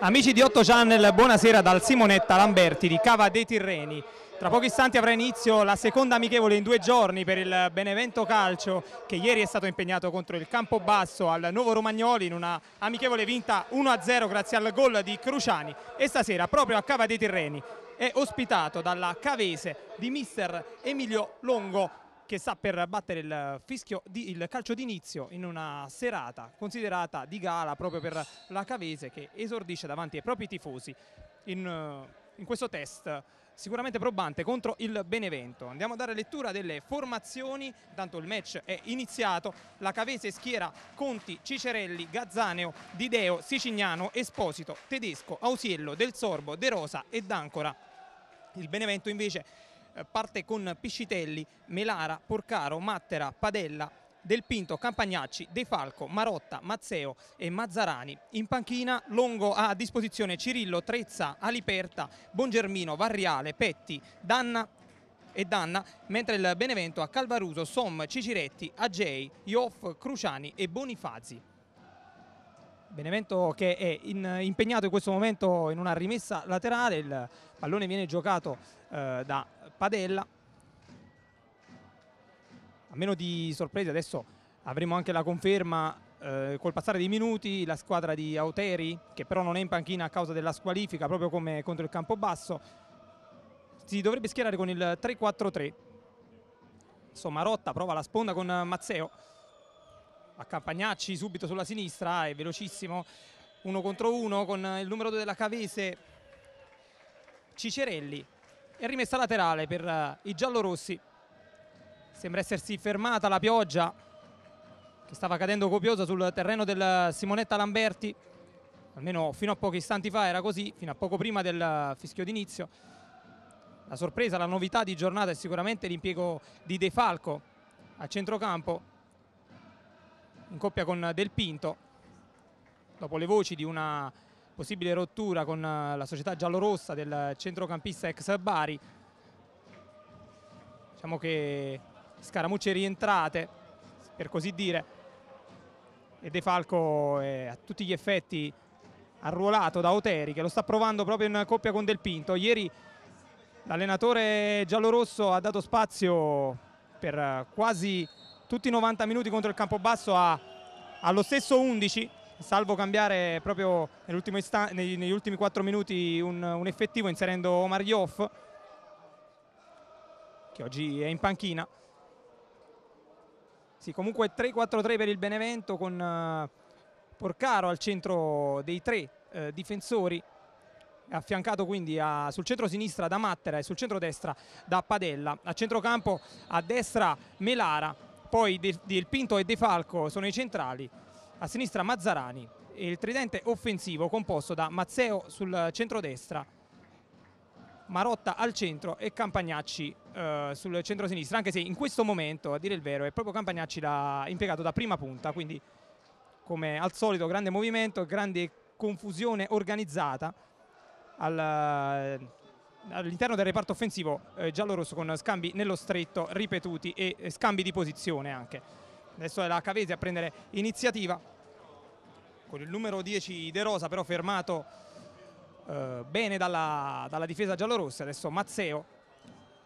Amici di Otto Channel, buonasera dal Simonetta Lamberti di Cava dei Tirreni. Tra pochi istanti avrà inizio la seconda amichevole in due giorni per il Benevento Calcio che ieri è stato impegnato contro il Campobasso al Nuovo Romagnoli in una amichevole vinta 1-0 grazie al gol di Cruciani e stasera proprio a Cava dei Tirreni è ospitato dalla Cavese di mister Emilio Longo che sta per battere il, fischio di, il calcio d'inizio in una serata considerata di gala proprio per la Cavese che esordisce davanti ai propri tifosi in, eh, in questo test sicuramente probante contro il Benevento. Andiamo a dare lettura delle formazioni, intanto il match è iniziato, la Cavese schiera Conti, Cicerelli, Gazzaneo, Dideo, Sicignano, Esposito, Tedesco, Ausiello, Del Sorbo, De Rosa e D'Ancora. Il Benevento invece eh, parte con Piscitelli, Melara, Porcaro, Mattera, Padella, del Pinto, Campagnacci, De Falco, Marotta, Mazzeo e Mazzarani. In panchina Longo ha a disposizione Cirillo, Trezza, Aliperta, Bongermino, Varriale, Petti, Danna e Danna, mentre il Benevento ha Calvaruso, Som, Ciciretti, Agei, Ioff, Cruciani e Bonifazi. Benevento che è in, impegnato in questo momento in una rimessa laterale, il pallone viene giocato eh, da Padella. A meno di sorprese adesso avremo anche la conferma eh, col passare dei minuti, la squadra di Auteri che però non è in panchina a causa della squalifica proprio come contro il campo basso, si dovrebbe schierare con il 3-4-3. Insomma Rotta prova la sponda con Mazzeo a Campagnacci subito sulla sinistra, è velocissimo, uno contro uno con il numero 2 della Cavese Cicerelli e rimessa laterale per eh, i giallorossi. Sembra essersi fermata la pioggia che stava cadendo copiosa sul terreno del eh, Simonetta Lamberti, almeno fino a pochi istanti fa era così, fino a poco prima del eh, fischio d'inizio. La sorpresa, la novità di giornata è sicuramente l'impiego di De Falco a centrocampo in coppia con Del Pinto. Dopo le voci di una possibile rottura con eh, la società giallorossa del centrocampista ex Bari, diciamo che scaramucce rientrate, per così dire, e De Falco è a tutti gli effetti arruolato da Oteri che lo sta provando proprio in coppia con Del Pinto. Ieri l'allenatore giallorosso ha dato spazio per eh, quasi tutti i 90 minuti contro il Campobasso ha, allo stesso 11 salvo cambiare proprio negli, negli ultimi 4 minuti un, un, effettivo inserendo Omar Yoff che oggi è in panchina sì, comunque 3-4-3 per il Benevento con uh, Porcaro al centro dei tre uh, difensori affiancato quindi a, sul centro sinistra da Mattera e sul centro destra da Padella a centrocampo a destra Melara poi Del Pinto e De Falco sono i centrali, a sinistra Mazzarani e il tridente offensivo composto da Mazzeo sul centrodestra, Marotta al centro e Campagnacci eh, sul centro-sinistra, anche se in questo momento, a dire il vero, è proprio Campagnacci da, impiegato da prima punta, quindi come al solito grande movimento, grande confusione organizzata al all'interno del reparto offensivo eh, giallo con scambi nello stretto ripetuti e eh, scambi di posizione anche. Adesso è la Cavese a prendere iniziativa con il numero 10 De Rosa però fermato eh, bene dalla, dalla difesa giallorossa. Adesso Mazzeo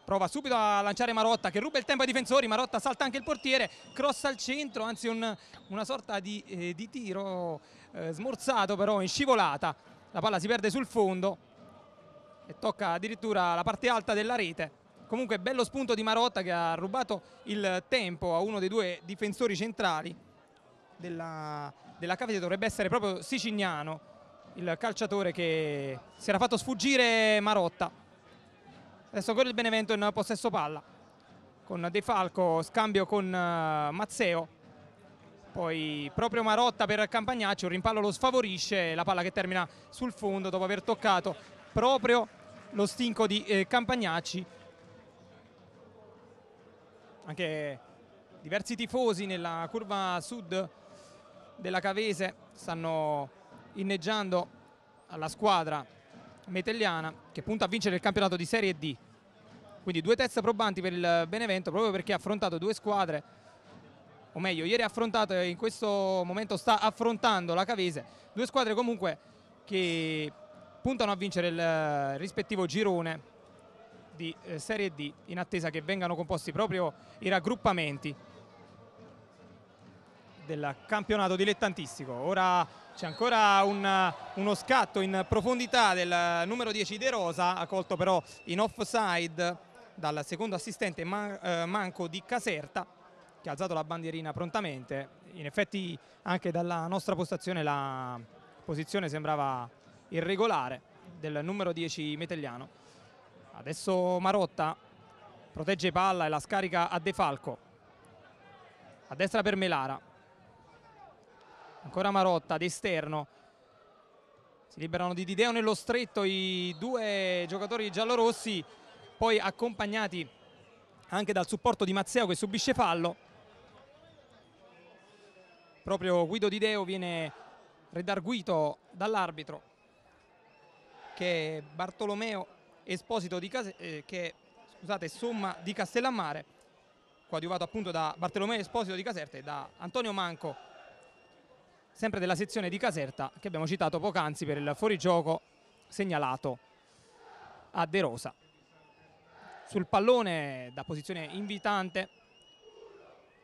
prova subito a lanciare Marotta che ruba il tempo ai difensori, Marotta salta anche il portiere, cross al centro, anzi un, una sorta di, eh, di tiro eh, smorzato però in scivolata. La palla si perde sul fondo che tocca addirittura la parte alta della rete. Comunque bello spunto di Marotta che ha rubato il tempo a uno dei due difensori centrali della, della Cavite, dovrebbe essere proprio Sicignano il calciatore che si era fatto sfuggire Marotta. Adesso ancora il Benevento in possesso palla con De Falco, scambio con uh, Mazzeo. Poi proprio Marotta per Campagnaccio, un rimpallo lo sfavorisce, la palla che termina sul fondo dopo aver toccato proprio lo stinco di eh, Campagnacci. Anche diversi tifosi nella curva sud della Cavese stanno inneggiando alla squadra metelliana che punta a vincere il campionato di Serie D. Quindi due teste probanti per il Benevento proprio perché ha affrontato due squadre, o meglio ieri ha affrontato e in questo momento sta affrontando la Cavese, due squadre comunque che puntano a vincere il eh, rispettivo girone di eh, Serie D in attesa che vengano composti proprio i raggruppamenti del campionato dilettantistico. Ora c'è ancora un, eh, uno scatto in profondità del numero 10 De Rosa, accolto però in offside dal secondo assistente Man Manco di Caserta che ha alzato la bandierina prontamente. In effetti anche dalla nostra postazione la posizione sembrava irregolare del numero 10 Metelliano. Adesso Marotta protegge palla e la scarica a De Falco. A destra per Melara. Ancora Marotta ad esterno. Si liberano di Dideo nello stretto i due giocatori giallorossi, poi accompagnati anche dal supporto di Mazzeo che subisce fallo. Proprio Guido Dideo viene redarguito dall'arbitro che Bartolomeo Esposito di Case eh, che scusate, somma di Castellammare, coadiuvato appunto da Bartolomeo Esposito di Caserta e da Antonio Manco, sempre della sezione di Caserta, che abbiamo citato poc'anzi per il fuorigioco segnalato a De Rosa. Sul pallone da posizione invitante,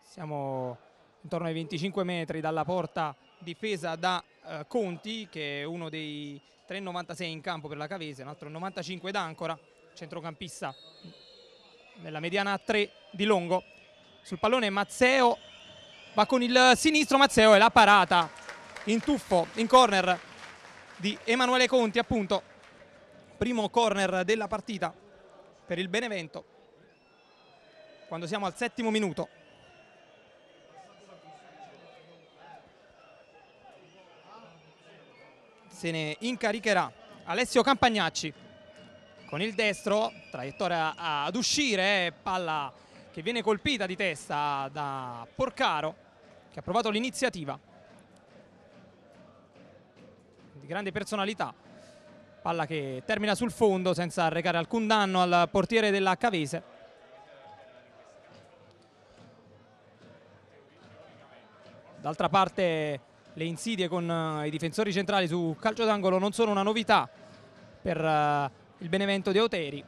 siamo intorno ai 25 metri dalla porta difesa da eh, Conti che è uno dei 3,96 in campo per la Cavese, un altro 95 d'Ancora, centrocampista nella mediana a 3 di Longo. Sul pallone Mazzeo va con il sinistro Mazzeo e la parata in tuffo, in corner di Emanuele Conti appunto, primo corner della partita per il Benevento quando siamo al settimo minuto. se ne incaricherà Alessio Campagnacci con il destro, traiettoria ad uscire, eh, palla che viene colpita di testa da Porcaro che ha provato l'iniziativa di grande personalità palla che termina sul fondo senza arrecare alcun danno al portiere della Cavese d'altra parte le insidie con eh, i difensori centrali su calcio d'angolo non sono una novità per eh, il Benevento di Oteri.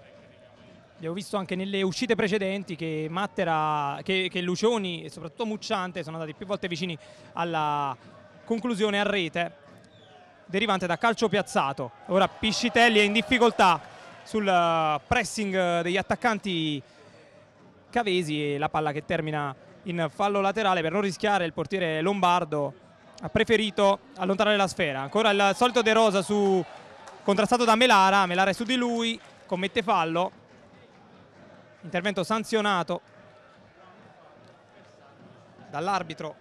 Abbiamo visto anche nelle uscite precedenti che, Mattera, che, che Lucioni e soprattutto Mucciante sono andati più volte vicini alla conclusione a rete derivante da calcio piazzato. Ora Piscitelli è in difficoltà sul eh, pressing degli attaccanti cavesi e la palla che termina in fallo laterale per non rischiare il portiere Lombardo ha preferito allontanare la sfera. Ancora il solito De Rosa su, contrastato da Melara, Melara è su di lui, commette fallo, intervento sanzionato dall'arbitro.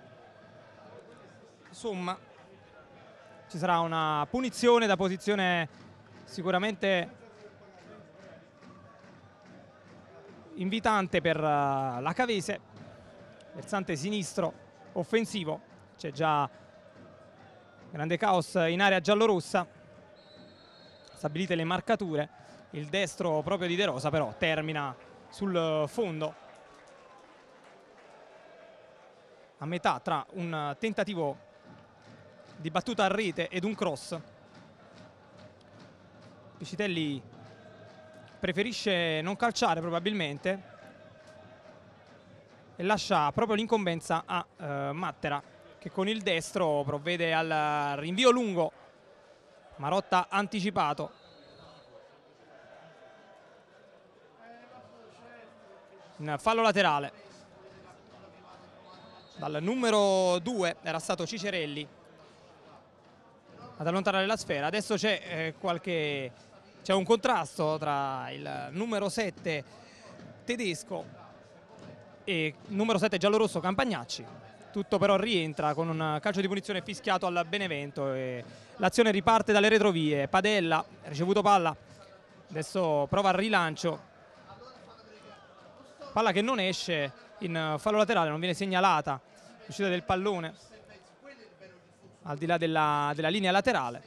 Insomma, ci sarà una punizione da posizione sicuramente invitante per eh, la Cavese, versante sinistro offensivo, c'è già grande caos in area giallorossa stabilite le marcature il destro proprio di De Rosa però termina sul fondo a metà tra un tentativo di battuta a rete ed un cross Piscitelli preferisce non calciare probabilmente e lascia proprio l'incombenza a eh, Mattera che con il destro provvede al rinvio lungo Marotta anticipato in fallo laterale dal numero 2 era stato Cicerelli ad allontanare la sfera adesso c'è eh, qualche c'è un contrasto tra il numero 7 tedesco e numero 7 giallorosso Campagnacci tutto però rientra con un calcio di punizione fischiato al Benevento e l'azione riparte dalle retrovie, Padella ricevuto palla, adesso prova il rilancio, palla che non esce in fallo laterale, non viene segnalata l'uscita del pallone al di là della, della linea laterale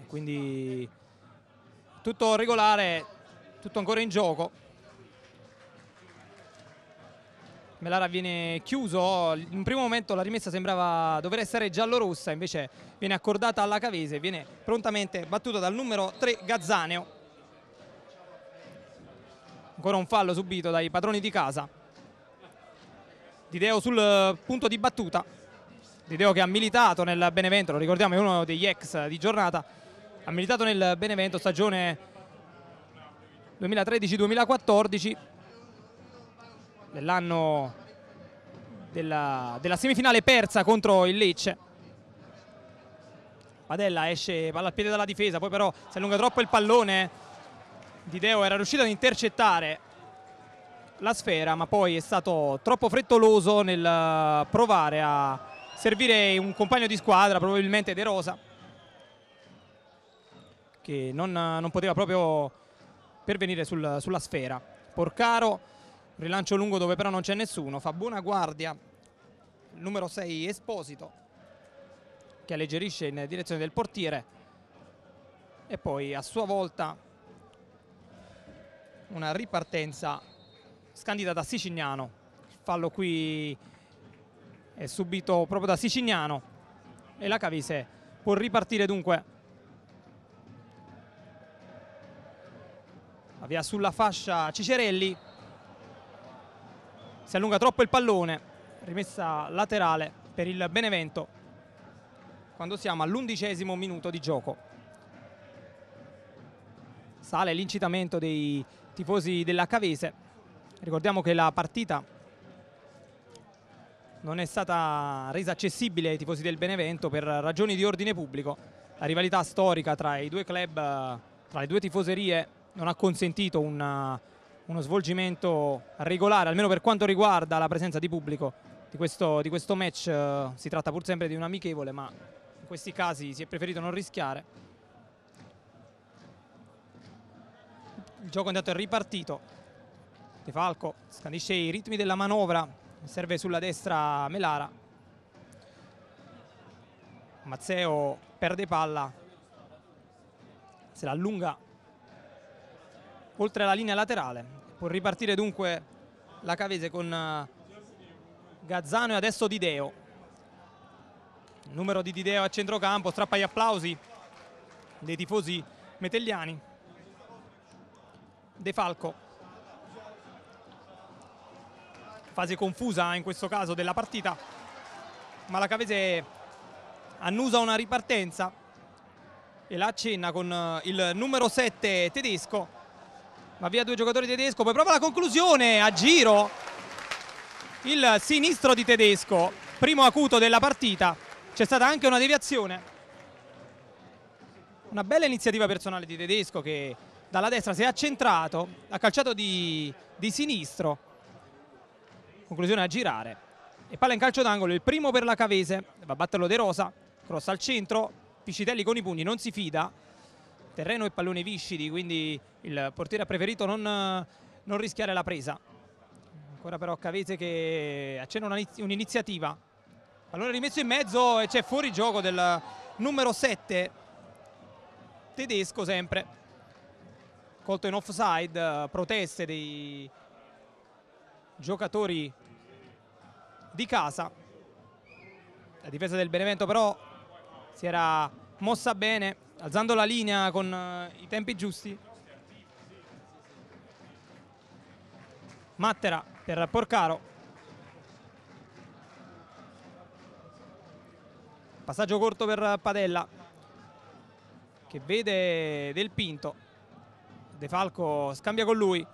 e quindi tutto regolare tutto ancora in gioco Melara viene chiuso, in un primo momento la rimessa sembrava dover essere giallorossa, invece viene accordata alla Cavese, viene prontamente battuta dal numero 3 Gazzaneo. Ancora un fallo subito dai padroni di casa. Dideo sul punto di battuta. Dideo che ha militato nel Benevento, lo ricordiamo è uno degli ex di giornata, ha militato nel Benevento stagione 2013-2014 dell'anno della, della, semifinale persa contro il Lecce. Padella esce, palla al piede dalla difesa, poi però si allunga troppo il pallone. Dideo era riuscito ad intercettare la sfera, ma poi è stato troppo frettoloso nel eh, provare a servire un compagno di squadra, probabilmente De Rosa, che non, non poteva proprio pervenire sul, sulla sfera. Porcaro rilancio lungo dove però non c'è nessuno, fa buona guardia il numero 6 Esposito che alleggerisce in direzione del portiere e poi a sua volta una ripartenza scandita da Sicignano il fallo qui è subito proprio da Sicignano e la Cavise può ripartire dunque la via sulla fascia Cicerelli si allunga troppo il pallone, rimessa laterale per il Benevento quando siamo all'undicesimo minuto di gioco. Sale l'incitamento dei tifosi della Cavese, ricordiamo che la partita non è stata resa accessibile ai tifosi del Benevento per ragioni di ordine pubblico. La rivalità storica tra i due club, tra le due tifoserie, non ha consentito una uno svolgimento regolare, almeno per quanto riguarda la presenza di pubblico di questo, di questo match. Eh, si tratta pur sempre di un amichevole, ma in questi casi si è preferito non rischiare. Il gioco intanto è ripartito. De Falco scandisce i ritmi della manovra, serve sulla destra Melara. Mazzeo perde palla, se la allunga oltre la linea laterale. Può ripartire dunque la Cavese con eh, Gazzano e adesso Dideo. numero di Dideo a centrocampo, strappa gli applausi dei tifosi metelliani. De Falco. Fase confusa in questo caso della partita, ma la Cavese annusa una ripartenza e la accenna con eh, il numero 7 tedesco va via due giocatori tedesco, poi prova la conclusione a giro il sinistro di tedesco, primo acuto della partita, c'è stata anche una deviazione. Una bella iniziativa personale di tedesco che dalla destra si è accentrato, ha calciato di, di sinistro, conclusione a girare. E palla in calcio d'angolo, il primo per la Cavese, va a batterlo De Rosa, cross al centro, Piscitelli con i pugni non si fida, terreno e palloni viscidi, quindi il portiere ha preferito non, non rischiare la presa. Ancora però Cavese che accenna un'iniziativa. Allora rimesso in mezzo e c'è fuori gioco del numero 7, tedesco sempre. Colto in offside, proteste dei giocatori di casa. La difesa del Benevento però si era mossa bene alzando la linea con eh, i tempi giusti. Mattera per Porcaro. Passaggio corto per Padella che vede Del Pinto. De Falco scambia con lui.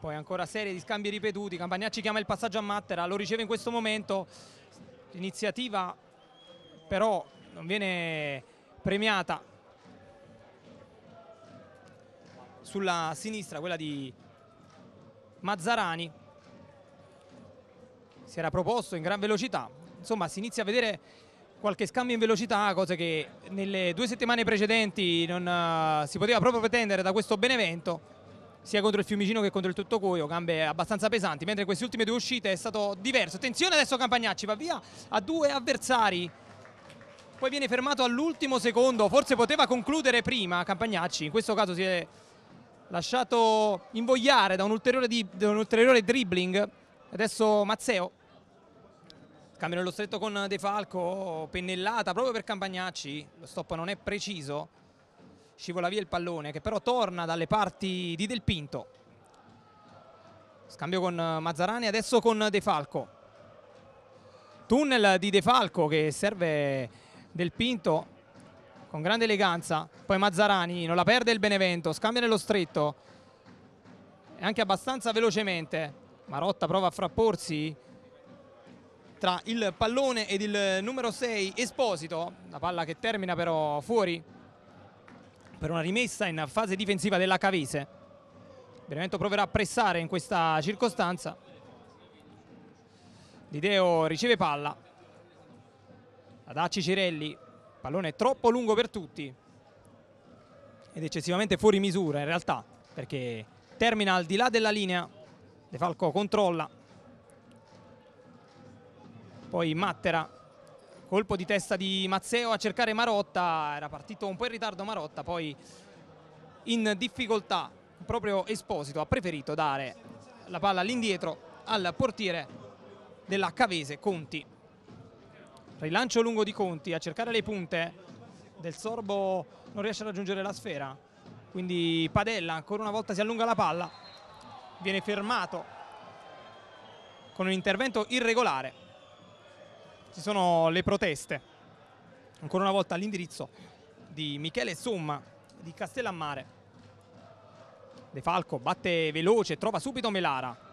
Poi ancora serie di scambi ripetuti. Campagnacci chiama il passaggio a Mattera, lo riceve in questo momento. L'iniziativa però non viene premiata sulla sinistra, quella di Mazzarani. Si era proposto in gran velocità. Insomma, si inizia a vedere qualche scambio in velocità, cosa che nelle due settimane precedenti non uh, si poteva proprio pretendere da questo Benevento, sia contro il Fiumicino che contro il Tuttocoio, gambe abbastanza pesanti, mentre queste ultime due uscite è stato diverso. Attenzione adesso Campagnacci, va via a due avversari poi viene fermato all'ultimo secondo, forse poteva concludere prima Campagnacci, in questo caso si è lasciato invogliare da un ulteriore, di, da un ulteriore dribbling, adesso Mazzeo cambio nello stretto con De Falco, pennellata proprio per Campagnacci, lo stop non è preciso, scivola via il pallone che però torna dalle parti di Del Pinto. Scambio con Mazzarani, adesso con De Falco. Tunnel di De Falco che serve del Pinto con grande eleganza, poi Mazzarani non la perde il Benevento, scambia nello stretto e anche abbastanza velocemente. Marotta prova a frapporsi tra il pallone ed il numero 6 Esposito, la palla che termina però fuori per una rimessa in fase difensiva della Cavese. Benevento proverà a pressare in questa circostanza. Lideo riceve palla, ad Adacci Cirelli, pallone troppo lungo per tutti ed eccessivamente fuori misura in realtà perché termina al di là della linea, De Falco controlla, poi Mattera, colpo di testa di Mazzeo a cercare Marotta, era partito un po' in ritardo Marotta, poi in difficoltà proprio Esposito ha preferito dare la palla all'indietro al portiere della Cavese Conti rilancio lungo di Conti a cercare le punte del Sorbo non riesce a raggiungere la sfera quindi Padella ancora una volta si allunga la palla viene fermato con un intervento irregolare ci sono le proteste ancora una volta all'indirizzo di Michele Somma di Castellammare De Falco batte veloce trova subito Melara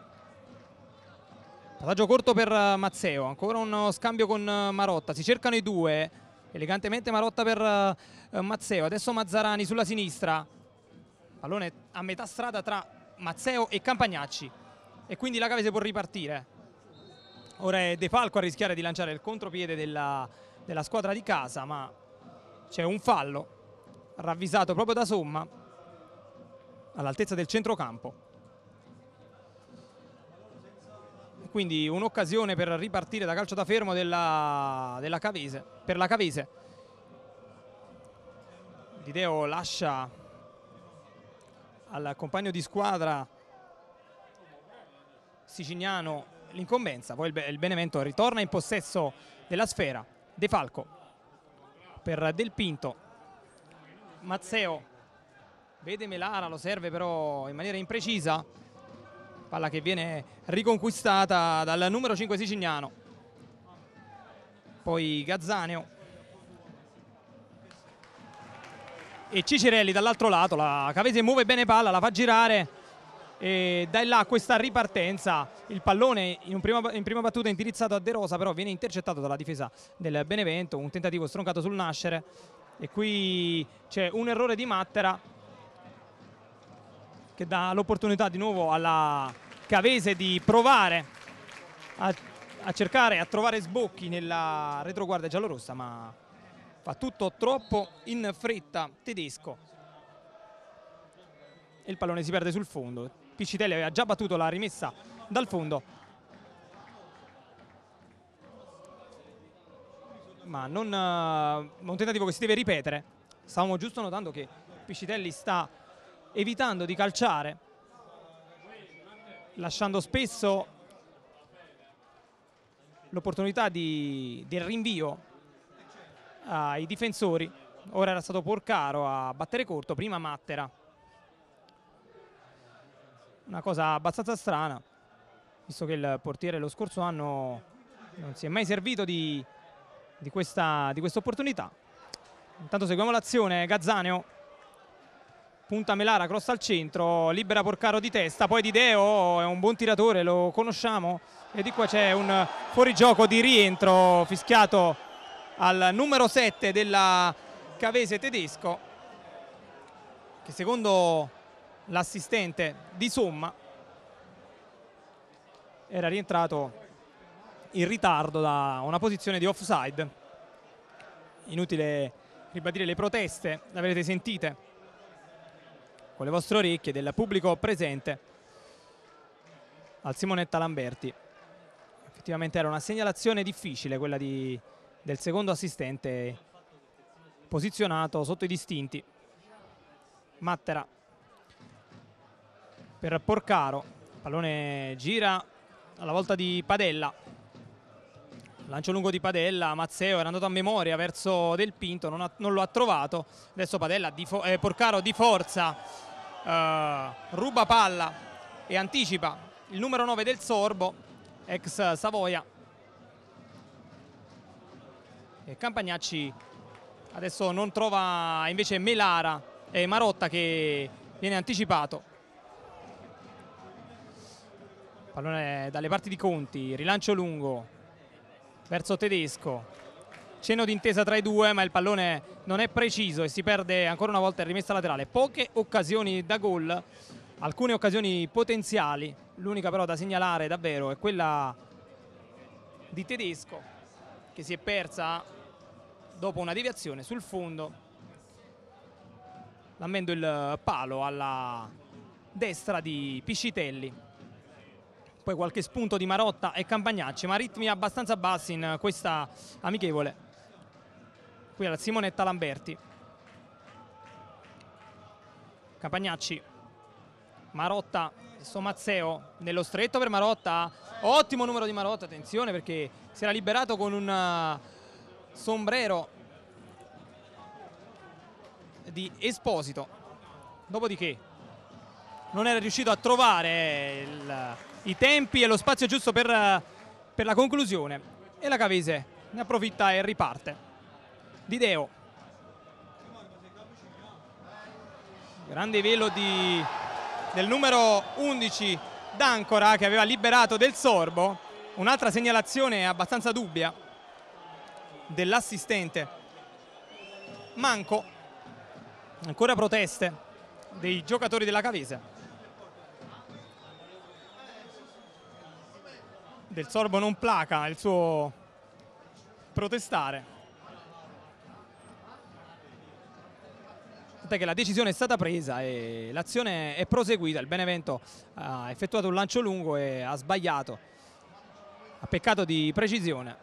Passaggio corto per eh, Mazzeo, ancora uno scambio con eh, Marotta, si cercano i due, elegantemente Marotta per eh, Mazzeo, adesso Mazzarani sulla sinistra, pallone a metà strada tra Mazzeo e Campagnacci e quindi la Cavese può ripartire. Ora è De Falco a rischiare di lanciare il contropiede della, della squadra di casa, ma c'è un fallo ravvisato proprio da Somma all'altezza del centrocampo. quindi un'occasione per ripartire da calcio da fermo della, della Cavese, per la Cavese. Dideo lascia al compagno di squadra Sicignano l'incombenza, poi il Benevento ritorna in possesso della sfera, De Falco per Del Pinto, Mazzeo vede Melara, lo serve però in maniera imprecisa, palla che viene riconquistata dal numero 5 Sicignano poi Gazzaneo e Cicerelli dall'altro lato la Cavese muove bene palla, la fa girare e da là questa ripartenza il pallone in, prima, in prima battuta indirizzato a De Rosa però viene intercettato dalla difesa del Benevento un tentativo stroncato sul nascere e qui c'è un errore di Mattera che dà l'opportunità di nuovo alla Cavese di provare a, a cercare, a trovare sbocchi nella retroguardia giallorossa, ma fa tutto troppo in fretta tedesco. E il pallone si perde sul fondo. Piccitelli aveva già battuto la rimessa dal fondo. Ma non, uh, eh, un tentativo che si deve ripetere. Stavamo giusto notando che Piccitelli sta evitando di calciare, lasciando spesso l'opportunità del rinvio ai difensori. Ora era stato Porcaro a battere corto, prima Mattera. Una cosa abbastanza strana, visto che il portiere lo scorso anno non si è mai servito di, di questa, di questa opportunità. Intanto seguiamo l'azione, Gazzaneo punta Melara, cross al centro, libera Porcaro di testa, poi Di Deo è un buon tiratore, lo conosciamo e di qua c'è un fuorigioco di rientro fischiato al numero 7 della Cavese tedesco che secondo l'assistente di Somma era rientrato in ritardo da una posizione di offside inutile ribadire le proteste, le avrete sentite con le vostre orecchie del pubblico presente al Simonetta Lamberti. Effettivamente era una segnalazione difficile quella di, del secondo assistente posizionato sotto i distinti. Mattera per Porcaro, pallone gira alla volta di Padella. Lancio lungo di Padella, Mazzeo era andato a memoria verso Del Pinto, non, ha, non lo ha trovato. Adesso Padella di eh, Porcaro di forza eh, ruba palla e anticipa il numero 9 del Sorbo, ex Savoia. E Campagnacci adesso non trova invece Melara e Marotta che viene anticipato. Pallone dalle parti di Conti, rilancio lungo verso Tedesco cenno d'intesa tra i due ma il pallone non è preciso e si perde ancora una volta in rimessa laterale poche occasioni da gol alcune occasioni potenziali l'unica però da segnalare davvero è quella di Tedesco che si è persa dopo una deviazione sul fondo lammendo il palo alla destra di Piscitelli poi qualche spunto di Marotta e Campagnacci ma ritmi abbastanza bassi in questa amichevole qui alla Simonetta Lamberti. Campagnacci, Marotta, Sommazzeo nello stretto per Marotta, ottimo numero di Marotta, attenzione perché si era liberato con un eh, sombrero di Esposito, dopodiché non era riuscito a trovare il, i tempi e lo spazio giusto per, per la conclusione e la Cavese ne approfitta e riparte di Deo grande velo di, del numero 11 D'Ancora che aveva liberato del sorbo un'altra segnalazione abbastanza dubbia dell'assistente Manco ancora proteste dei giocatori della Cavese del sorbo non placa il suo protestare tant'è che la decisione è stata presa e l'azione è proseguita, il Benevento ha effettuato un lancio lungo e ha sbagliato, ha peccato di precisione.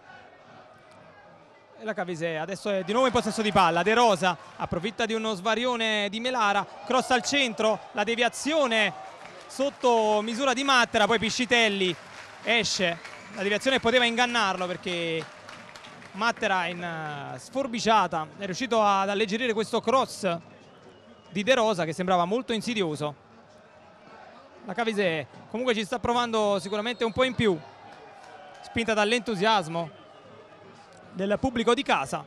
la Cavese adesso è di nuovo in possesso di palla, De Rosa approfitta di uno svarione di Melara, cross al centro, la deviazione sotto misura di Mattera, poi Piscitelli esce, la deviazione poteva ingannarlo perché Mattera in eh, sforbiciata è riuscito ad alleggerire questo cross di De Rosa che sembrava molto insidioso. La Cavise comunque ci sta provando sicuramente un po' in più, spinta dall'entusiasmo del pubblico di casa.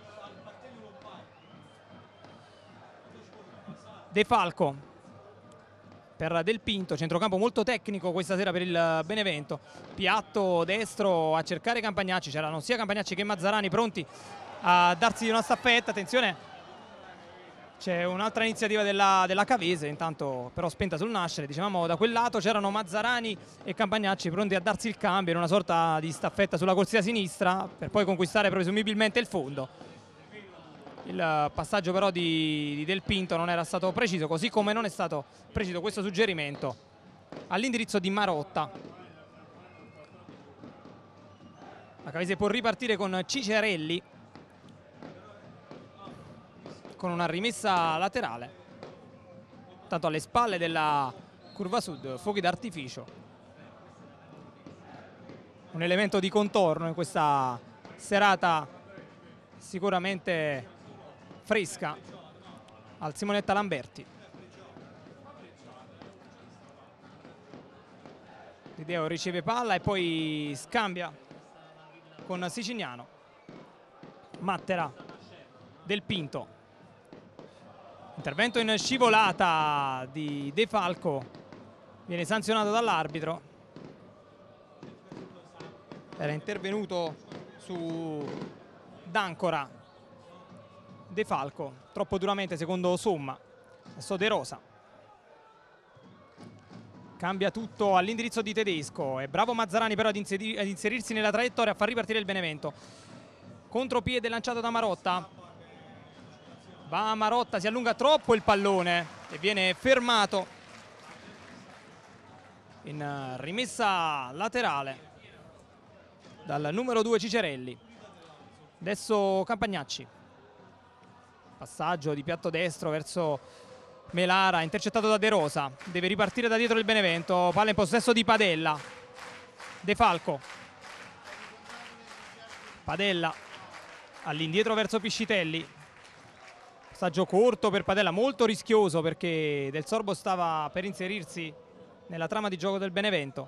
De Falco per Del Pinto, centrocampo molto tecnico questa sera per il Benevento. Piatto destro a cercare Campagnacci, c'erano sia Campagnacci che Mazzarani pronti a darsi una staffetta, attenzione c'è un'altra iniziativa della, della, Cavese, intanto però spenta sul nascere, dicevamo da quel lato c'erano Mazzarani e Campagnacci pronti a darsi il cambio in una sorta di staffetta sulla corsia sinistra per poi conquistare presumibilmente il fondo. Il passaggio però di, di Del Pinto non era stato preciso, così come non è stato preciso questo suggerimento all'indirizzo di Marotta. La Cavese può ripartire con Cicerelli con una rimessa laterale tanto alle spalle della curva sud fuochi d'artificio un elemento di contorno in questa serata sicuramente fresca al Simonetta Lamberti Dideo riceve palla e poi scambia con Siciliano Mattera Del Pinto Intervento in scivolata di De Falco, viene sanzionato dall'arbitro. Era intervenuto su D'Ancora, De Falco, troppo duramente secondo Somma, adesso De Rosa. Cambia tutto all'indirizzo di Tedesco, è bravo Mazzarani però ad, inserirsi nella traiettoria a far ripartire il Benevento. Contropiede lanciato da Marotta, Va Marotta, si allunga troppo il pallone e viene fermato in eh, rimessa laterale dal numero 2 Cicerelli. Adesso Campagnacci. Passaggio di piatto destro verso Melara, intercettato da De Rosa. Deve ripartire da dietro il Benevento. Palla in possesso di Padella. De Falco. Padella all'indietro verso Piscitelli. Saggio corto per Padella, molto rischioso perché Del Sorbo stava per inserirsi nella trama di gioco del Benevento.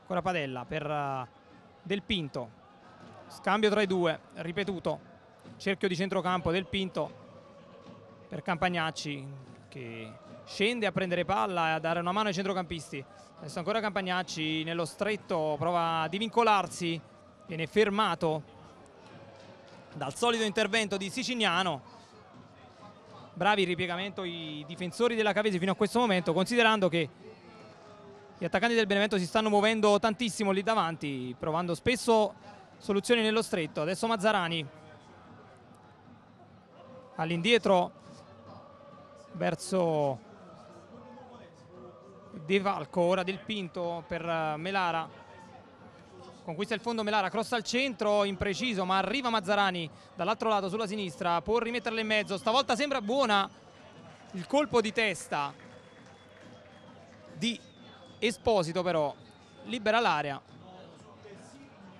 Ancora Padella per eh, Del Pinto. Scambio tra i due, ripetuto. Cerchio di centrocampo Del Pinto per Campagnacci che scende a prendere palla e a dare una mano ai centrocampisti. Adesso ancora Campagnacci nello stretto, prova a divincolarsi, viene fermato dal solito intervento di Sicignano bravi il ripiegamento i difensori della Cavese fino a questo momento, considerando che gli attaccanti del Benevento si stanno muovendo tantissimo lì davanti, provando spesso soluzioni nello stretto. Adesso Mazzarani all'indietro verso De Valco, ora Del Pinto per Melara Conquista il fondo Melara, cross al centro, impreciso, ma arriva Mazzarani dall'altro lato sulla sinistra, può rimetterla in mezzo, stavolta sembra buona il colpo di testa di Esposito però, libera l'area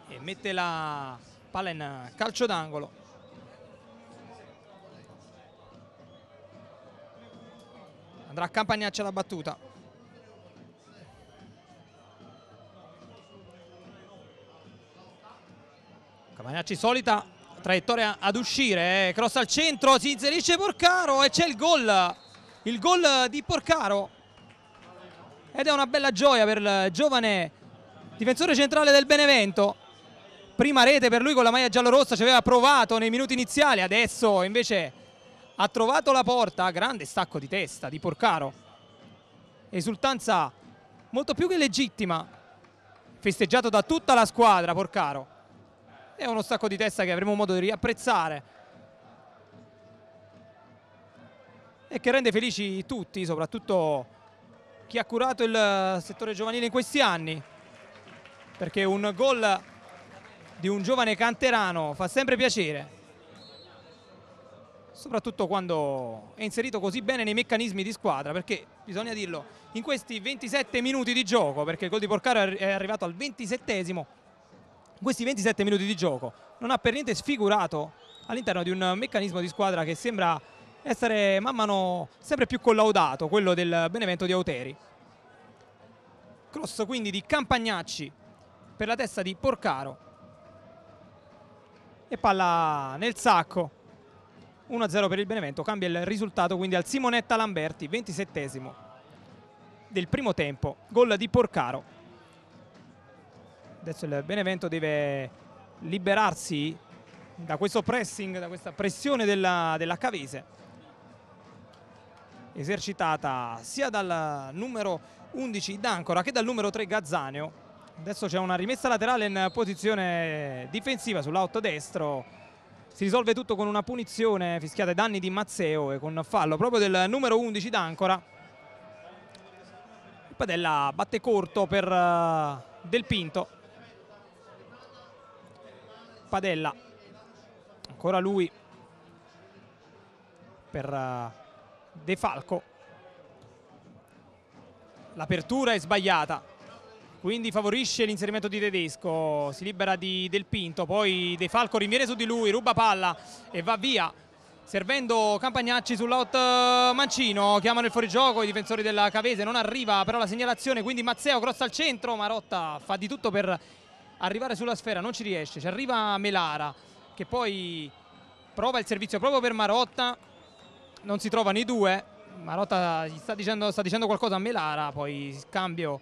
e mette la palla in calcio d'angolo. Andrà a Campagnaccia la battuta. Camanacci solita traiettoria ad uscire, eh. cross al centro, si inserisce Porcaro e c'è il gol, il gol di Porcaro ed è una bella gioia per il giovane difensore centrale del Benevento prima rete per lui con la maglia giallorossa ci aveva provato nei minuti iniziali adesso invece ha trovato la porta grande stacco di testa di Porcaro esultanza molto più che legittima festeggiato da tutta la squadra Porcaro è uno stacco di testa che avremo modo di riapprezzare e che rende felici tutti, soprattutto chi ha curato il settore giovanile in questi anni perché un gol di un giovane canterano fa sempre piacere soprattutto quando è inserito così bene nei meccanismi di squadra, perché bisogna dirlo, in questi 27 minuti di gioco, perché il gol di Porcaro è arrivato al 27esimo, in questi 27 minuti di gioco non ha per niente sfigurato all'interno di un meccanismo di squadra che sembra essere man mano sempre più collaudato, quello del Benevento di Auteri. Cross quindi di Campagnacci per la testa di Porcaro e palla nel sacco 1-0 per il Benevento, cambia il risultato quindi al Simonetta Lamberti, 27 esimo del primo tempo, gol di Porcaro. Adesso il Benevento deve liberarsi da questo pressing, da questa pressione della, della Cavese esercitata sia dal numero 11 D'Ancora che dal numero 3 Gazzaneo. Adesso c'è una rimessa laterale in posizione difensiva sull'out destro. Si risolve tutto con una punizione fischiata ai danni di Mazzeo e con fallo proprio del numero 11 D'Ancora. Padella batte corto per eh, Del Pinto. Padella ancora lui per eh, De Falco l'apertura è sbagliata quindi favorisce l'inserimento di Tedesco si libera di Del Pinto poi De Falco rinviene su di lui ruba palla e va via servendo Campagnacci sull'out eh, Mancino chiamano il fuorigioco i difensori della Cavese non arriva però la segnalazione quindi Mazzeo cross al centro Marotta fa di tutto per arrivare sulla sfera non ci riesce, ci arriva Melara che poi prova il servizio proprio per Marotta, non si trovano i due, Marotta sta dicendo, sta dicendo qualcosa a Melara, poi scambio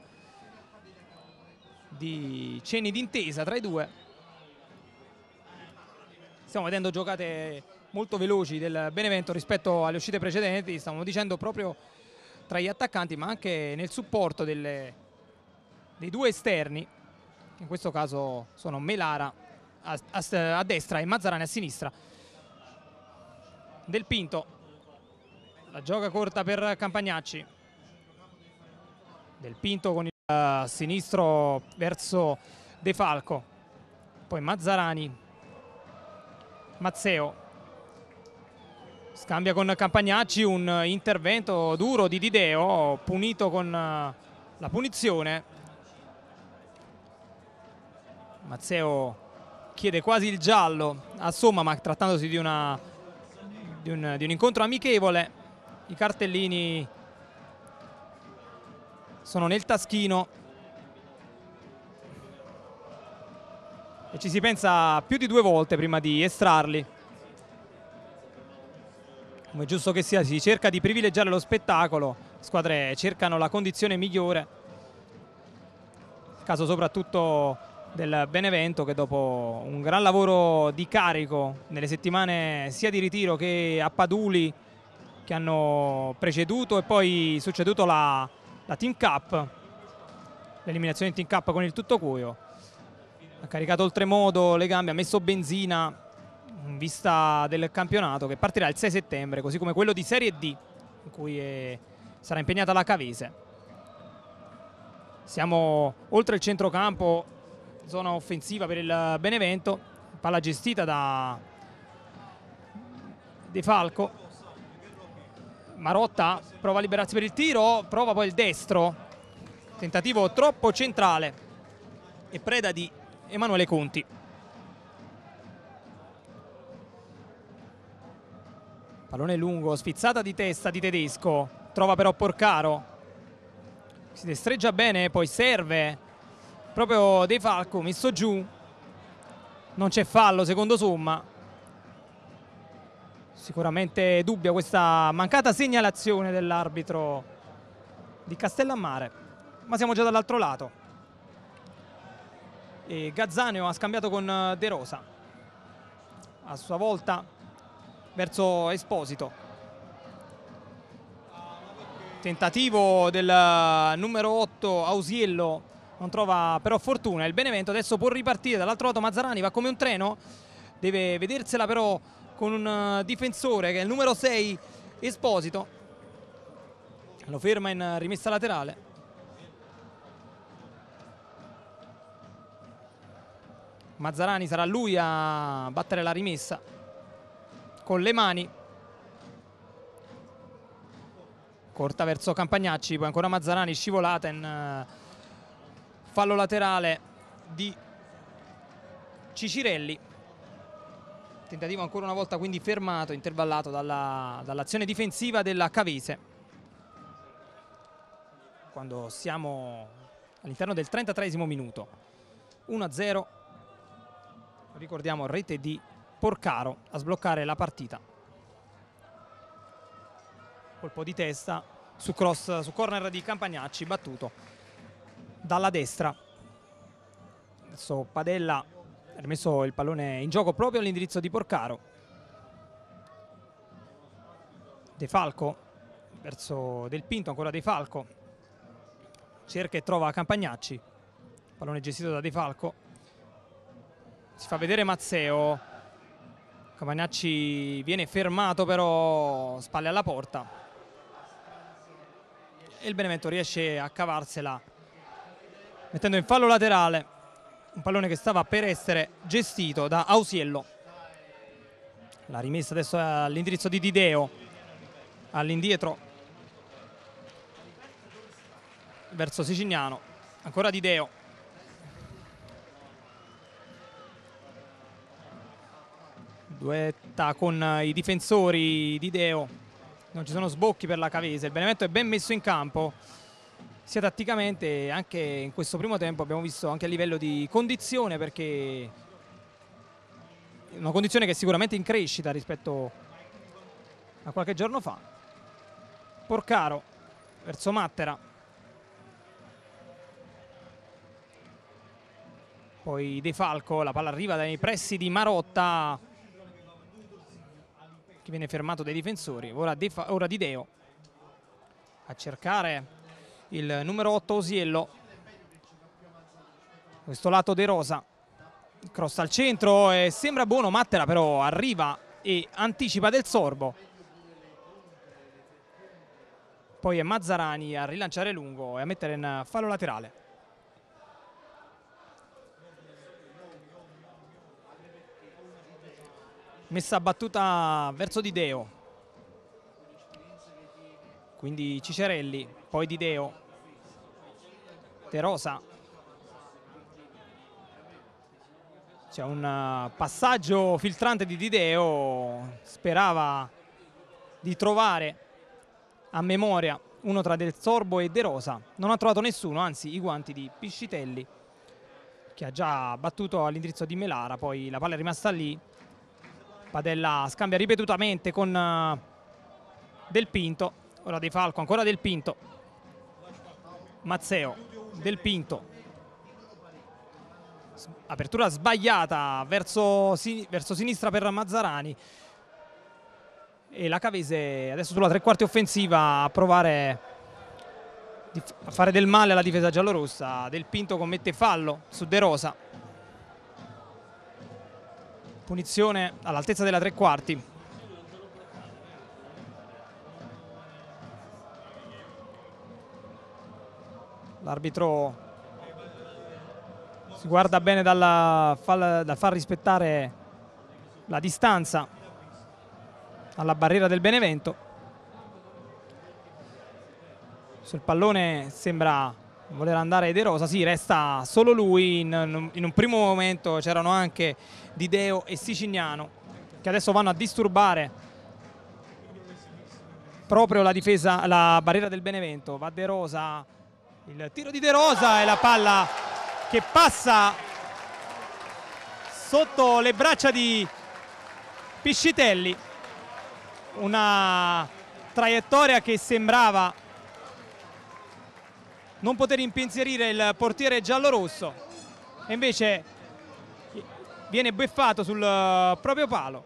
di cenni d'intesa tra i due. Stiamo vedendo giocate molto veloci del Benevento rispetto alle uscite precedenti, stiamo dicendo proprio tra gli attaccanti ma anche nel supporto delle, dei due esterni in questo caso sono Melara a, a, a destra e Mazzarani a sinistra. Del Pinto, la gioca corta per Campagnacci. Del Pinto con il eh, sinistro verso De Falco, poi Mazzarani, Mazzeo. Scambia con Campagnacci un intervento duro di Dideo, punito con eh, la punizione Mazzeo chiede quasi il giallo a Somma ma trattandosi di, una, di, un, di un incontro amichevole i cartellini sono nel taschino e ci si pensa più di due volte prima di estrarli come giusto che sia si cerca di privilegiare lo spettacolo le squadre cercano la condizione migliore caso soprattutto del Benevento che dopo un gran lavoro di carico nelle settimane sia di ritiro che a Paduli che hanno preceduto e poi succeduto la, la Team Cup, l'eliminazione di Team Cup con il tutto cuoio. Ha caricato oltremodo le gambe, ha messo benzina in vista del campionato che partirà il 6 settembre, così come quello di Serie D in cui è, sarà impegnata la Cavese. Siamo oltre il centrocampo zona offensiva per il Benevento, palla gestita da De Falco, Marotta prova a liberarsi per il tiro, prova poi il destro, tentativo troppo centrale e preda di Emanuele Conti. Pallone lungo, sfizzata di testa di Tedesco, trova però Porcaro, si destreggia bene, poi serve proprio De Falco messo giù non c'è fallo secondo somma sicuramente dubbia questa mancata segnalazione dell'arbitro di Castellammare ma siamo già dall'altro lato e Gazzaneo ha scambiato con eh, De Rosa a sua volta verso Esposito tentativo del eh, numero 8 Ausiello non trova però fortuna il Benevento adesso può ripartire dall'altro lato Mazzarani va come un treno deve vedersela però con un eh, difensore che è il numero 6 Esposito lo ferma in rimessa laterale Mazzarani sarà lui a battere la rimessa con le mani corta verso Campagnacci poi ancora Mazzarani scivolata in eh, fallo laterale di Cicirelli tentativo ancora una volta quindi fermato intervallato dall'azione dall difensiva della Cavese quando siamo all'interno del 33 minuto 1-0 ricordiamo rete di Porcaro a sbloccare la partita colpo di testa su cross su corner di Campagnacci battuto dalla destra. Adesso Padella ha rimesso il pallone in gioco proprio all'indirizzo di Porcaro. De Falco verso Del Pinto, ancora De Falco. Cerca e trova Campagnacci. Pallone gestito da De Falco. Si fa vedere Mazzeo. Campagnacci viene fermato però spalle alla porta. E il Benevento riesce a cavarsela mettendo in fallo laterale un pallone che stava per essere gestito da Ausiello la rimessa adesso all'indirizzo di Dideo all'indietro verso Sicignano ancora Dideo duetta con i difensori Dideo non ci sono sbocchi per la Cavese il Benevento è ben messo in campo sia tatticamente anche in questo primo tempo abbiamo visto anche a livello di condizione perché una condizione che è sicuramente in crescita rispetto a qualche giorno fa Porcaro verso Mattera poi De Falco la palla arriva dai pressi di Marotta che viene fermato dai difensori ora, De ora Di Deo a cercare il numero 8 Osiello questo lato De Rosa cross al centro e sembra buono Mattera però arriva e anticipa del sorbo poi è Mazzarani a rilanciare lungo e a mettere in fallo laterale messa battuta verso Di Deo quindi Cicerelli poi Di Deo De Rosa c'è un eh, passaggio filtrante di Dideo sperava di trovare a memoria uno tra Del Sorbo e De Rosa non ha trovato nessuno anzi i guanti di Piscitelli che ha già battuto all'indirizzo di Melara poi la palla è rimasta lì Padella scambia ripetutamente con eh, Del Pinto ora De Falco ancora Del Pinto Mazzeo del Pinto. Apertura sbagliata verso, verso sinistra per Mazzarani. E la Cavese adesso sulla tre quarti offensiva a provare a fare del male alla difesa giallorossa. Del Pinto commette fallo su De Rosa. Punizione all'altezza della tre quarti. l'arbitro si guarda bene dal far rispettare la distanza alla barriera del Benevento sul pallone sembra voler andare De Rosa, sì resta solo lui, in, in un primo momento c'erano anche Dideo e Sicignano che adesso vanno a disturbare proprio la difesa, la barriera del Benevento, va De Rosa il tiro di De Rosa e la palla che passa sotto le braccia di Piscitelli. Una traiettoria che sembrava non poter impensierire il portiere giallorosso e invece viene beffato sul eh, proprio palo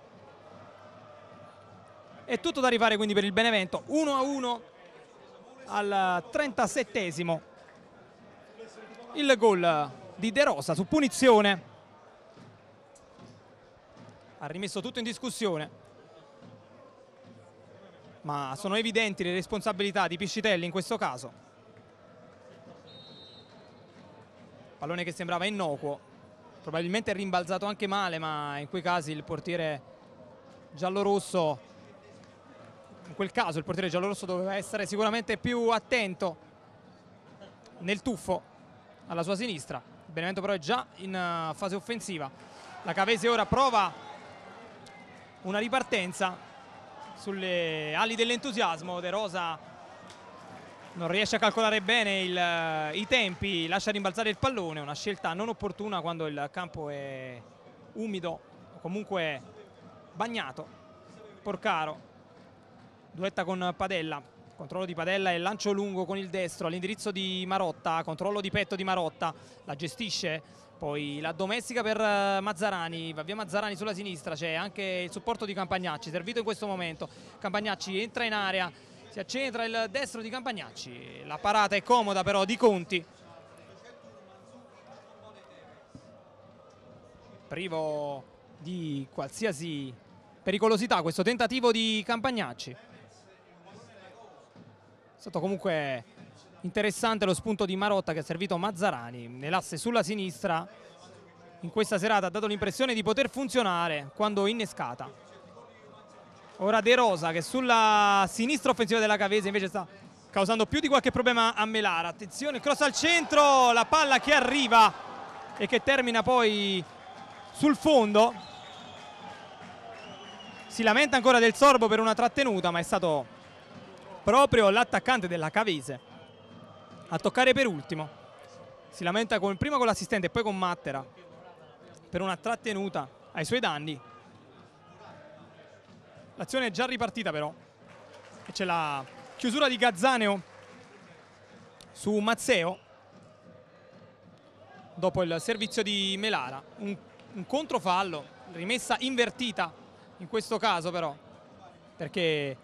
è tutto da rifare quindi per il Benevento 1 a 1 al 37 il gol di De Rosa su punizione ha rimesso tutto in discussione ma sono evidenti le responsabilità di Piscitelli in questo caso pallone che sembrava innocuo probabilmente rimbalzato anche male ma in quei casi il portiere giallorosso in quel caso il portiere giallorosso doveva essere sicuramente più attento nel tuffo alla sua sinistra Benevento però è già in eh, fase offensiva la Cavese ora prova una ripartenza sulle ali dell'entusiasmo De Rosa non riesce a calcolare bene il, eh, i tempi lascia rimbalzare il pallone una scelta non opportuna quando il campo è umido o comunque bagnato Porcaro duetta con Padella controllo di Padella e lancio lungo con il destro all'indirizzo di Marotta controllo di petto di Marotta la gestisce poi la domestica per eh, Mazzarani va via Mazzarani sulla sinistra c'è anche il supporto di Campagnacci servito in questo momento Campagnacci entra in area si accentra il destro di Campagnacci la parata è comoda però di Conti privo di qualsiasi pericolosità questo tentativo di Campagnacci stato comunque interessante lo spunto di Marotta che ha servito Mazzarani nell'asse sulla sinistra in questa serata ha dato l'impressione di poter funzionare quando innescata ora De Rosa che sulla sinistra offensiva della Cavese invece sta causando più di qualche problema a Melara attenzione cross al centro la palla che arriva e che termina poi sul fondo si lamenta ancora del sorbo per una trattenuta ma è stato proprio l'attaccante della Cavese a toccare per ultimo si lamenta con, prima con l'assistente e poi con Mattera per una trattenuta ai suoi danni l'azione è già ripartita però e c'è la chiusura di Gazzaneo su Mazzeo dopo il servizio di Melara un, un controfallo rimessa invertita in questo caso però perché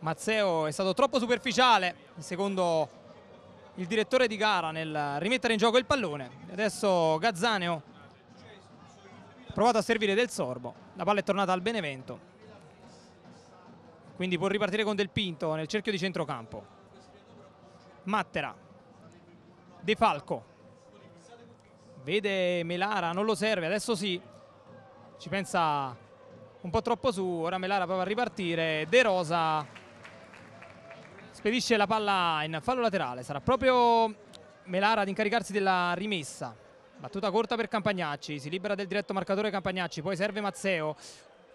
Mazzeo è stato troppo superficiale, secondo il direttore di gara nel rimettere in gioco il pallone. Adesso Gazzaneo ha provato a servire del sorbo, la palla è tornata al Benevento. Quindi può ripartire con Del Pinto nel cerchio di centrocampo. Mattera, De Falco, vede Melara, non lo serve, adesso sì, ci pensa un po' troppo su, ora Melara prova a ripartire, De Rosa Spedisce la palla in fallo laterale, sarà proprio Melara ad incaricarsi della rimessa. Battuta corta per Campagnacci, si libera del diretto marcatore Campagnacci, poi serve Mazzeo.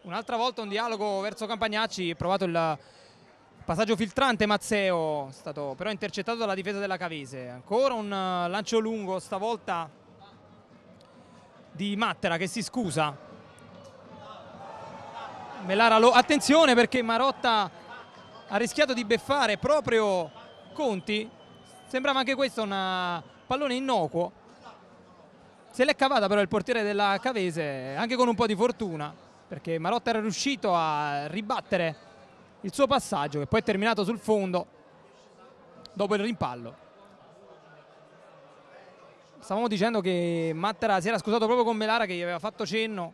Un'altra volta un dialogo verso Campagnacci, provato il passaggio filtrante Mazzeo, stato però intercettato dalla difesa della Cavese. Ancora un lancio lungo, stavolta di Mattera che si scusa. Melara lo... Attenzione perché Marotta ha rischiato di beffare proprio Conti sembrava anche questo un eh, pallone innocuo se l'è cavata però il portiere della Cavese anche con un po' di fortuna perché Marotta era riuscito a ribattere il suo passaggio che poi è terminato sul fondo dopo il rimpallo stavamo dicendo che Mattera si era scusato proprio con Melara che gli aveva fatto cenno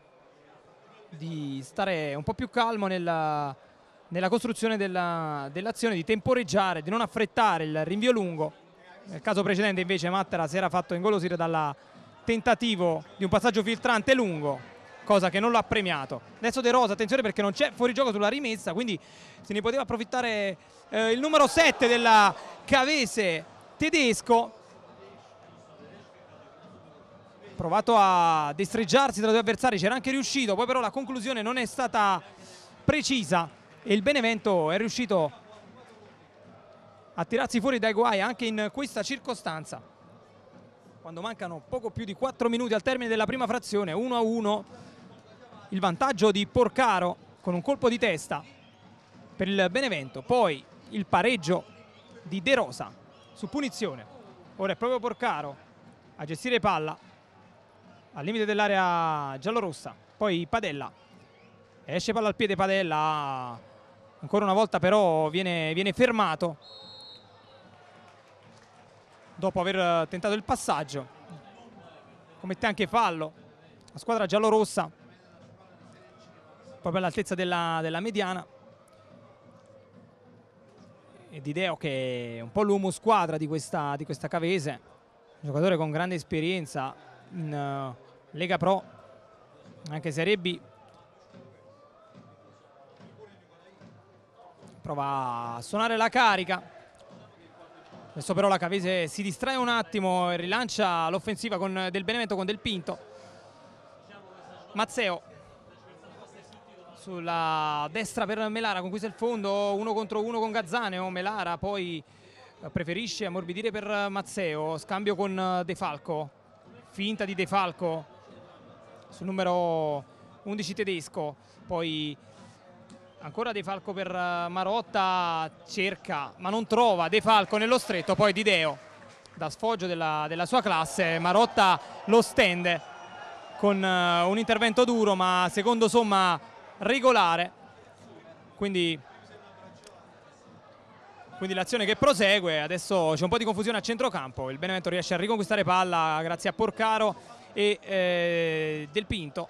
di stare un po' più calmo nella nella costruzione della, dell'azione di temporeggiare, di non affrettare il rinvio lungo. Nel caso precedente invece Mattera si era fatto ingolosire dal tentativo di un passaggio filtrante lungo, cosa che non lo ha premiato. Adesso De Rosa, attenzione perché non c'è fuorigioco sulla rimessa, quindi se ne poteva approfittare eh, il numero 7 della Cavese tedesco. Provato a destreggiarsi tra due avversari, c'era anche riuscito, poi però la conclusione non è stata precisa e il Benevento è riuscito a tirarsi fuori dai guai anche in questa circostanza quando mancano poco più di 4 minuti al termine della prima frazione 1-1 a il vantaggio di Porcaro con un colpo di testa per il Benevento poi il pareggio di De Rosa su punizione ora è proprio Porcaro a gestire palla al limite dell'area giallorossa poi Padella esce palla al piede Padella ancora una volta però viene, viene fermato dopo aver tentato il passaggio commette anche fallo la squadra giallorossa proprio all'altezza della, della, mediana Ed Ideo che è un po' l'uomo squadra di questa, di questa Cavese un giocatore con grande esperienza in uh, Lega Pro anche Serie B prova a suonare la carica adesso però la Cavese si distrae un attimo e rilancia l'offensiva Del Benevento con Del Pinto Mazzeo sulla destra per Melara conquista il fondo uno contro uno con Gazzaneo oh, Melara poi eh, preferisce ammorbidire per Mazzeo scambio con eh, De Falco finta di De Falco sul numero 11 tedesco poi ancora De Falco per eh, Marotta cerca ma non trova De Falco nello stretto poi Di Deo da sfoggio della, della sua classe Marotta lo stende con eh, un intervento duro ma secondo somma regolare quindi, quindi l'azione che prosegue adesso c'è un po' di confusione a centrocampo il Benevento riesce a riconquistare palla grazie a Porcaro e eh, Del Pinto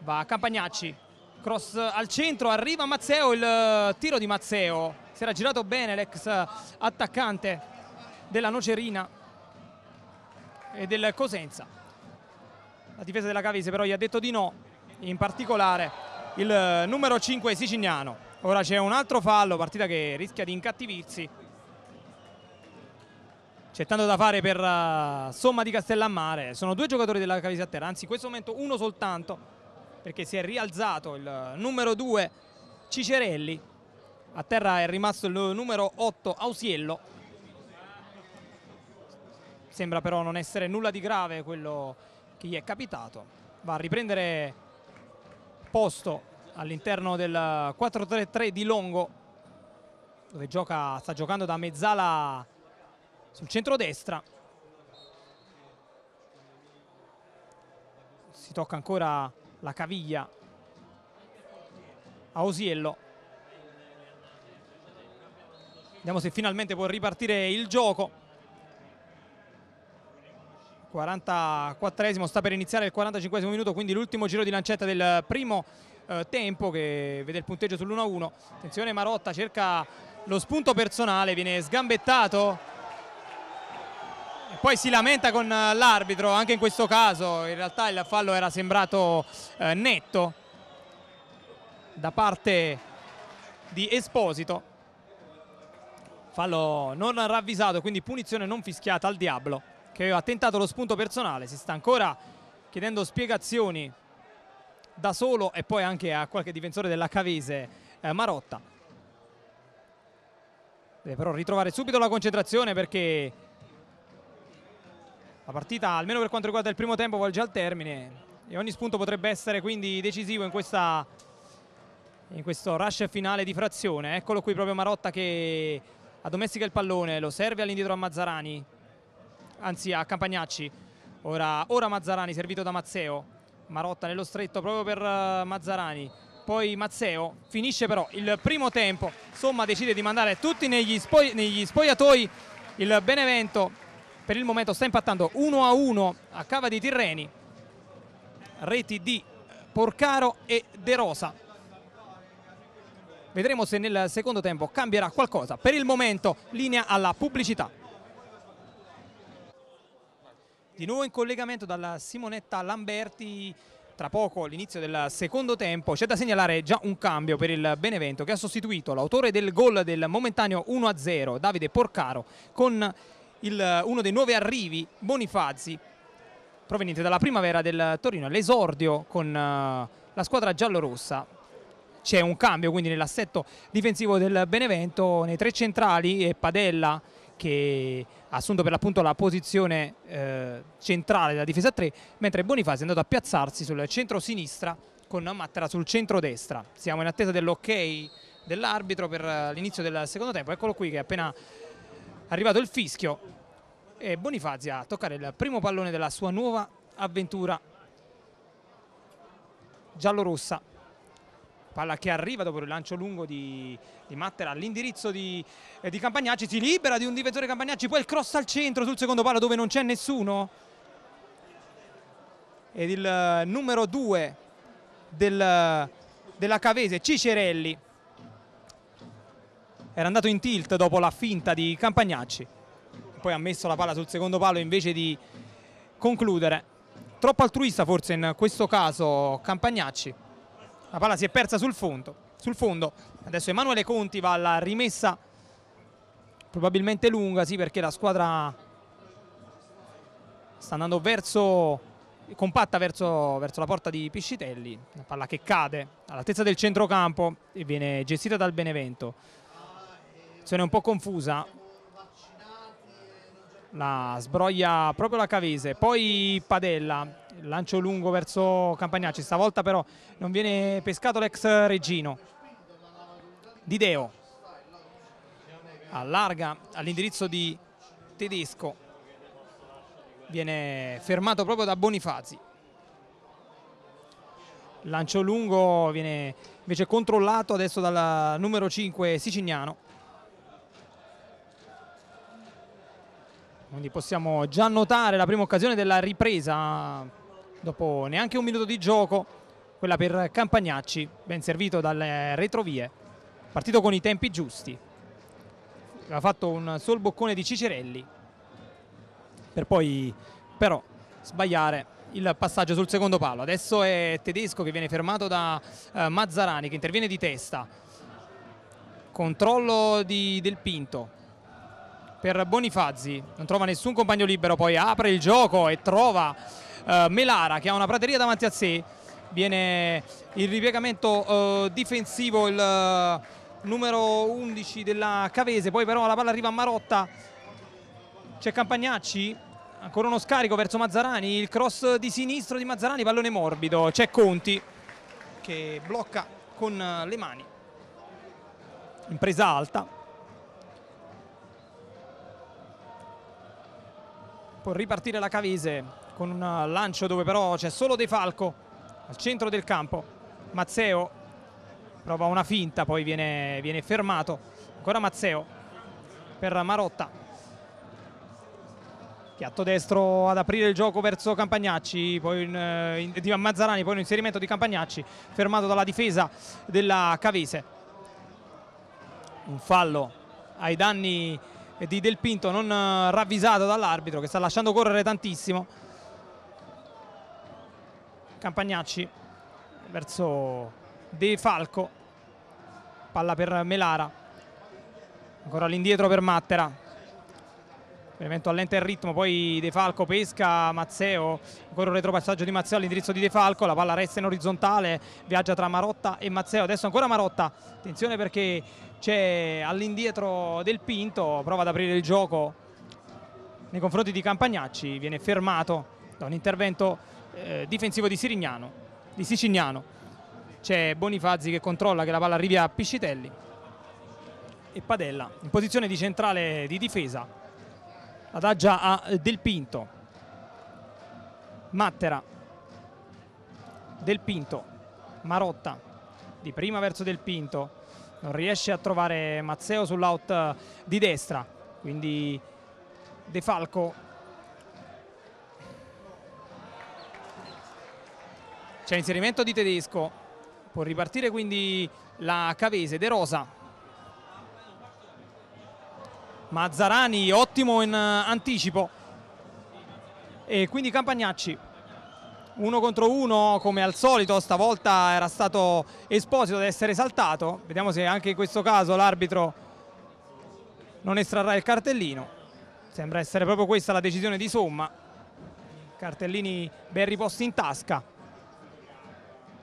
va a Campagnacci cross eh, al centro, arriva Mazzeo, il eh, tiro di Mazzeo, si era girato bene l'ex eh, attaccante della Nocerina e del Cosenza. La difesa della Cavese però gli ha detto di no, in particolare il numero 5 Sicignano. Ora c'è un altro fallo, partita che rischia di incattivirsi. C'è tanto da fare per uh, Somma di Castellammare, sono due giocatori della Cavese a terra, anzi in questo momento uno soltanto perché si è rialzato il numero 2 Cicerelli, a terra è rimasto il numero 8 Ausiello, sembra però non essere nulla di grave quello che gli è capitato, va a riprendere posto all'interno del 4-3-3 di Longo dove gioca, sta giocando da mezzala sul centro-destra si tocca ancora la caviglia a Osiello. Vediamo se finalmente può ripartire il gioco. 44esimo, sta per iniziare il 45esimo minuto, quindi l'ultimo giro di lancetta del primo eh, tempo che vede il punteggio sull'1-1. Attenzione Marotta cerca lo spunto personale, viene sgambettato poi si lamenta con eh, l'arbitro, anche in questo caso in realtà il fallo era sembrato eh, netto da parte di Esposito. Fallo non ravvisato, quindi punizione non fischiata al Diablo che aveva tentato lo spunto personale, si sta ancora chiedendo spiegazioni da solo e poi anche a qualche difensore della Cavese eh, Marotta. Deve però ritrovare subito la concentrazione perché la partita, almeno per quanto riguarda il primo tempo, volge al termine e ogni spunto potrebbe essere quindi decisivo in, questa, in questo rush finale di frazione. Eccolo qui proprio Marotta che addomestica il pallone, lo serve all'indietro a Mazzarani, anzi a Campagnacci. Ora, ora Mazzarani servito da Mazzeo. Marotta nello stretto proprio per eh, Mazzarani poi Mazzeo finisce però il primo tempo insomma decide di mandare tutti negli, spoi negli spogliatoi il Benevento per il momento sta impattando 1 a 1 a Cava di Tirreni reti di eh, Porcaro e De Rosa vedremo se nel secondo tempo cambierà qualcosa per il momento linea alla pubblicità di nuovo in collegamento dalla Simonetta Lamberti tra poco l'inizio del secondo tempo c'è da segnalare già un cambio per il Benevento che ha sostituito l'autore del gol del momentaneo 1-0 Davide Porcaro con il, eh, uno dei nuovi arrivi, Bonifazzi, proveniente dalla primavera del Torino, l'esordio con uh, la squadra giallorossa. C'è un cambio quindi nell'assetto difensivo del Benevento, nei tre centrali e Padella che ha assunto per l'appunto la posizione eh, centrale della difesa 3, mentre Bonifazi è andato a piazzarsi sul centro-sinistra con Mattera sul centro-destra. Siamo in attesa dell'ok dell'arbitro per eh, l'inizio del secondo tempo, eccolo qui che è appena Arrivato il fischio e Bonifazi a toccare il primo pallone della sua nuova avventura giallorossa. Palla che arriva dopo il lancio lungo di, di Mattera all'indirizzo di, eh, di Campagnacci, si libera di un difensore Campagnacci, poi il cross al centro sul secondo palo dove non c'è nessuno. Ed il eh, numero 2 del, della Cavese, Cicerelli, era andato in tilt dopo la finta di Campagnacci, poi ha messo la palla sul secondo palo invece di concludere. Troppo altruista forse in questo caso Campagnacci, la palla si è persa sul fondo, sul fondo. adesso Emanuele Conti va alla rimessa probabilmente lunga, sì perché la squadra sta andando verso compatta verso, verso, la porta di Piscitelli, la palla che cade all'altezza del centrocampo e viene gestita dal Benevento situazione un po' confusa la sbroglia proprio la Cavese poi Padella lancio lungo verso Campagnacci stavolta però non viene pescato l'ex Regino Dideo allarga all'indirizzo di Tedesco viene fermato proprio da Bonifazi lancio lungo viene invece controllato adesso dal numero 5 Sicignano quindi possiamo già notare la prima occasione della ripresa dopo neanche un minuto di gioco, quella per Campagnacci, ben servito dalle retrovie, partito con i tempi giusti, ha fatto un sol boccone di Cicerelli, per poi però sbagliare il passaggio sul secondo palo, adesso è Tedesco che viene fermato da eh, Mazzarani che interviene di testa, controllo di Del Pinto, per Bonifazzi, non trova nessun compagno libero, poi apre il gioco e trova eh, Melara che ha una prateria davanti a sé, viene il ripiegamento eh, difensivo il eh, numero 11 della Cavese, poi però la palla arriva a Marotta, c'è Campagnacci, ancora uno scarico verso Mazzarani, il cross di sinistro di Mazzarani, pallone morbido, c'è Conti che blocca con le mani, impresa alta Può ripartire la Cavese con un lancio dove però c'è solo De Falco al centro del campo. Mazzeo prova una finta, poi viene, viene fermato. Ancora Mazzeo per Marotta. Piatto destro ad aprire il gioco verso Campagnacci, poi in, eh, in, di Mazzarani, poi un inserimento di Campagnacci, fermato dalla difesa della Cavese. Un fallo ai danni di Del Pinto non eh, ravvisato dall'arbitro che sta lasciando correre tantissimo Campagnacci verso De Falco palla per Melara ancora all'indietro per Mattera Benevento allenta il ritmo, poi De Falco pesca Mazzeo, ancora un retropassaggio di Mazzeo all'indirizzo di De Falco, la palla resta in orizzontale, viaggia tra Marotta e Mazzeo, adesso ancora Marotta, attenzione perché c'è all'indietro del Pinto, prova ad aprire il gioco nei confronti di Campagnacci, viene fermato da un intervento eh, difensivo di, Sirignano, di Sicignano, c'è Bonifazzi che controlla che la palla arrivi a Piscitelli e Padella in posizione di centrale di difesa adagia a eh, Del Pinto Mattera Del Pinto Marotta di prima verso Del Pinto non riesce a trovare Mazzeo sull'out eh, di destra quindi De Falco c'è inserimento di Tedesco può ripartire quindi la Cavese De Rosa Mazzarani ottimo in eh, anticipo e quindi Campagnacci uno contro uno come al solito stavolta era stato esposito ad essere saltato vediamo se anche in questo caso l'arbitro non estrarrà il cartellino sembra essere proprio questa la decisione di somma cartellini ben riposti in tasca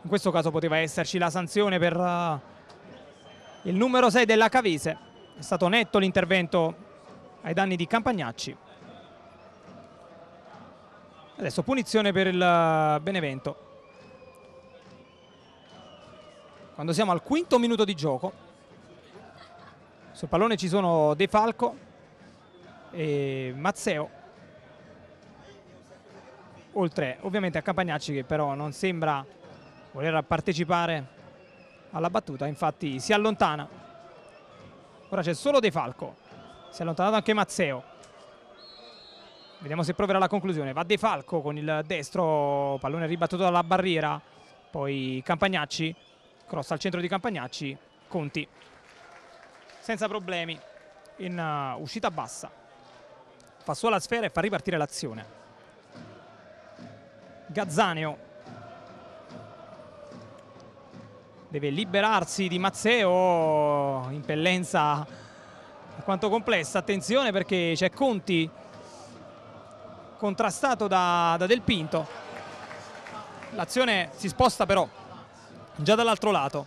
in questo caso poteva esserci la sanzione per eh, il numero 6 della Cavese è stato netto l'intervento ai danni di Campagnacci. Adesso punizione per il Benevento. Quando siamo al quinto minuto di gioco, sul pallone ci sono De Falco e Mazzeo. Oltre ovviamente a Campagnacci che però non sembra voler partecipare alla battuta, infatti si allontana Ora c'è solo De Falco. Si è allontanato anche Mazzeo. Vediamo se proverà la conclusione. Va De Falco con il destro, pallone ribattuto dalla barriera. Poi Campagnacci, cross al centro di Campagnacci, Conti. Senza problemi in uh, uscita bassa. Fa suola la sfera e fa ripartire l'azione. Gazzaneo deve liberarsi di Mazzeo, impellenza quanto complessa, attenzione perché c'è Conti contrastato da, da Del Pinto, l'azione si sposta però già dall'altro lato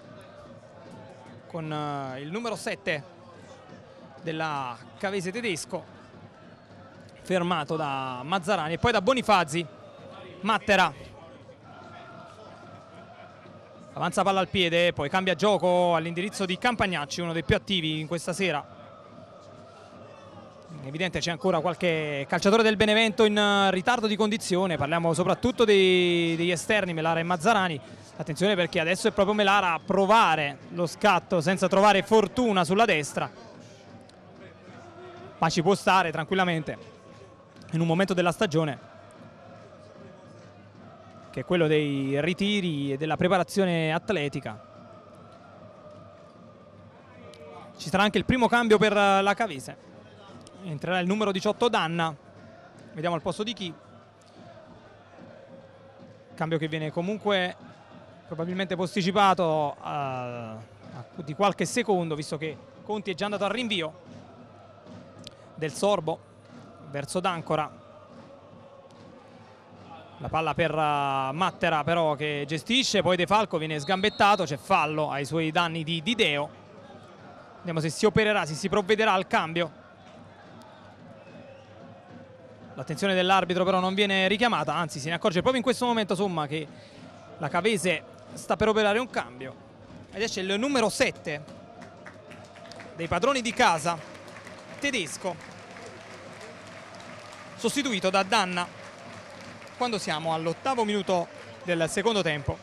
con eh, il numero 7 della Cavese tedesco fermato da Mazzarani e poi da Bonifazi Mattera Avanza palla al piede, poi cambia gioco all'indirizzo di Campagnacci, uno dei più attivi in questa sera. È evidente c'è ancora qualche calciatore del Benevento in eh, ritardo di condizione, parliamo soprattutto dei, degli esterni Melara e Mazzarani. Attenzione perché adesso è proprio Melara a provare lo scatto senza trovare fortuna sulla destra. Ma ci può stare tranquillamente in un momento della stagione che è quello dei ritiri e della preparazione atletica. Ci sarà anche il primo cambio per la Cavese. Entrerà il numero 18 Danna, vediamo al posto di chi. Cambio che viene comunque probabilmente posticipato eh, a, a, di qualche secondo, visto che Conti è già andato al rinvio del Sorbo verso D'Ancora. La palla per eh, Mattera però che gestisce, poi De Falco viene sgambettato, c'è fallo ai suoi danni di Dideo. Vediamo se si opererà, se si provvederà al cambio. L'attenzione dell'arbitro però non viene richiamata, anzi se ne accorge proprio in questo momento Somma che la Cavese sta per operare un cambio. Ed esce il numero 7 dei padroni di casa, tedesco, sostituito da Danna quando siamo all'ottavo minuto del secondo tempo.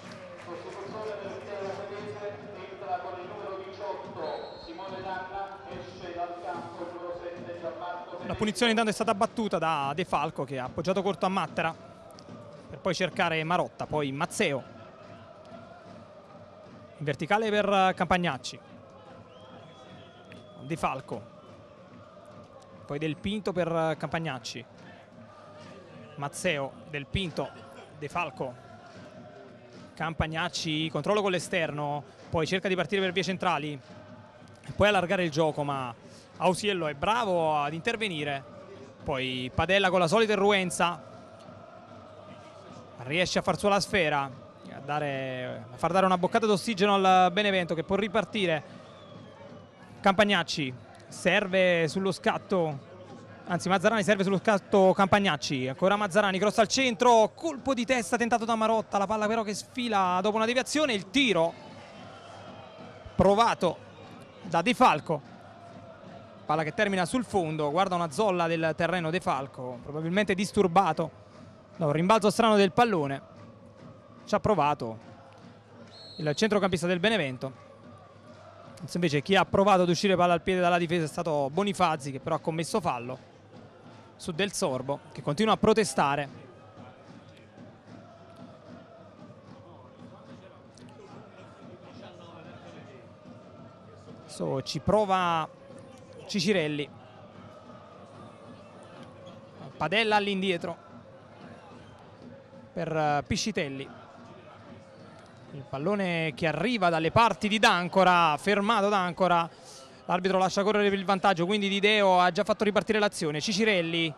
La punizione intanto è stata battuta da De Falco che ha appoggiato corto a Mattera per poi cercare Marotta, poi Mazzeo. In verticale per Campagnacci. De Falco. Poi Del Pinto per Campagnacci. Mazzeo, Del Pinto, De Falco, Campagnacci, controllo con l'esterno, poi cerca di partire per vie centrali, poi allargare il gioco, ma Ausiello è bravo ad intervenire, poi Padella con la solita irruenza, riesce a far sua la sfera, a, dare, a far dare una boccata d'ossigeno al Benevento che può ripartire. Campagnacci serve sullo scatto Anzi Mazzarani serve sullo scatto Campagnacci, ancora Mazzarani, cross al centro, colpo di testa tentato da Marotta, la palla però che sfila dopo una deviazione, il tiro provato da De Falco. Palla che termina sul fondo, guarda una zolla del terreno De Falco, probabilmente disturbato da un rimbalzo strano del pallone. Ci ha provato il centrocampista del Benevento. Invece chi ha provato ad uscire palla al piede dalla difesa è stato Bonifazzi che però ha commesso fallo su Del Sorbo che continua a protestare. So, ci prova Cicirelli. Padella all'indietro per eh, Piscitelli. Il pallone che arriva dalle parti di D'Ancora, fermato D'Ancora l'arbitro lascia correre per il vantaggio, quindi Dideo ha già fatto ripartire l'azione, Cicirelli,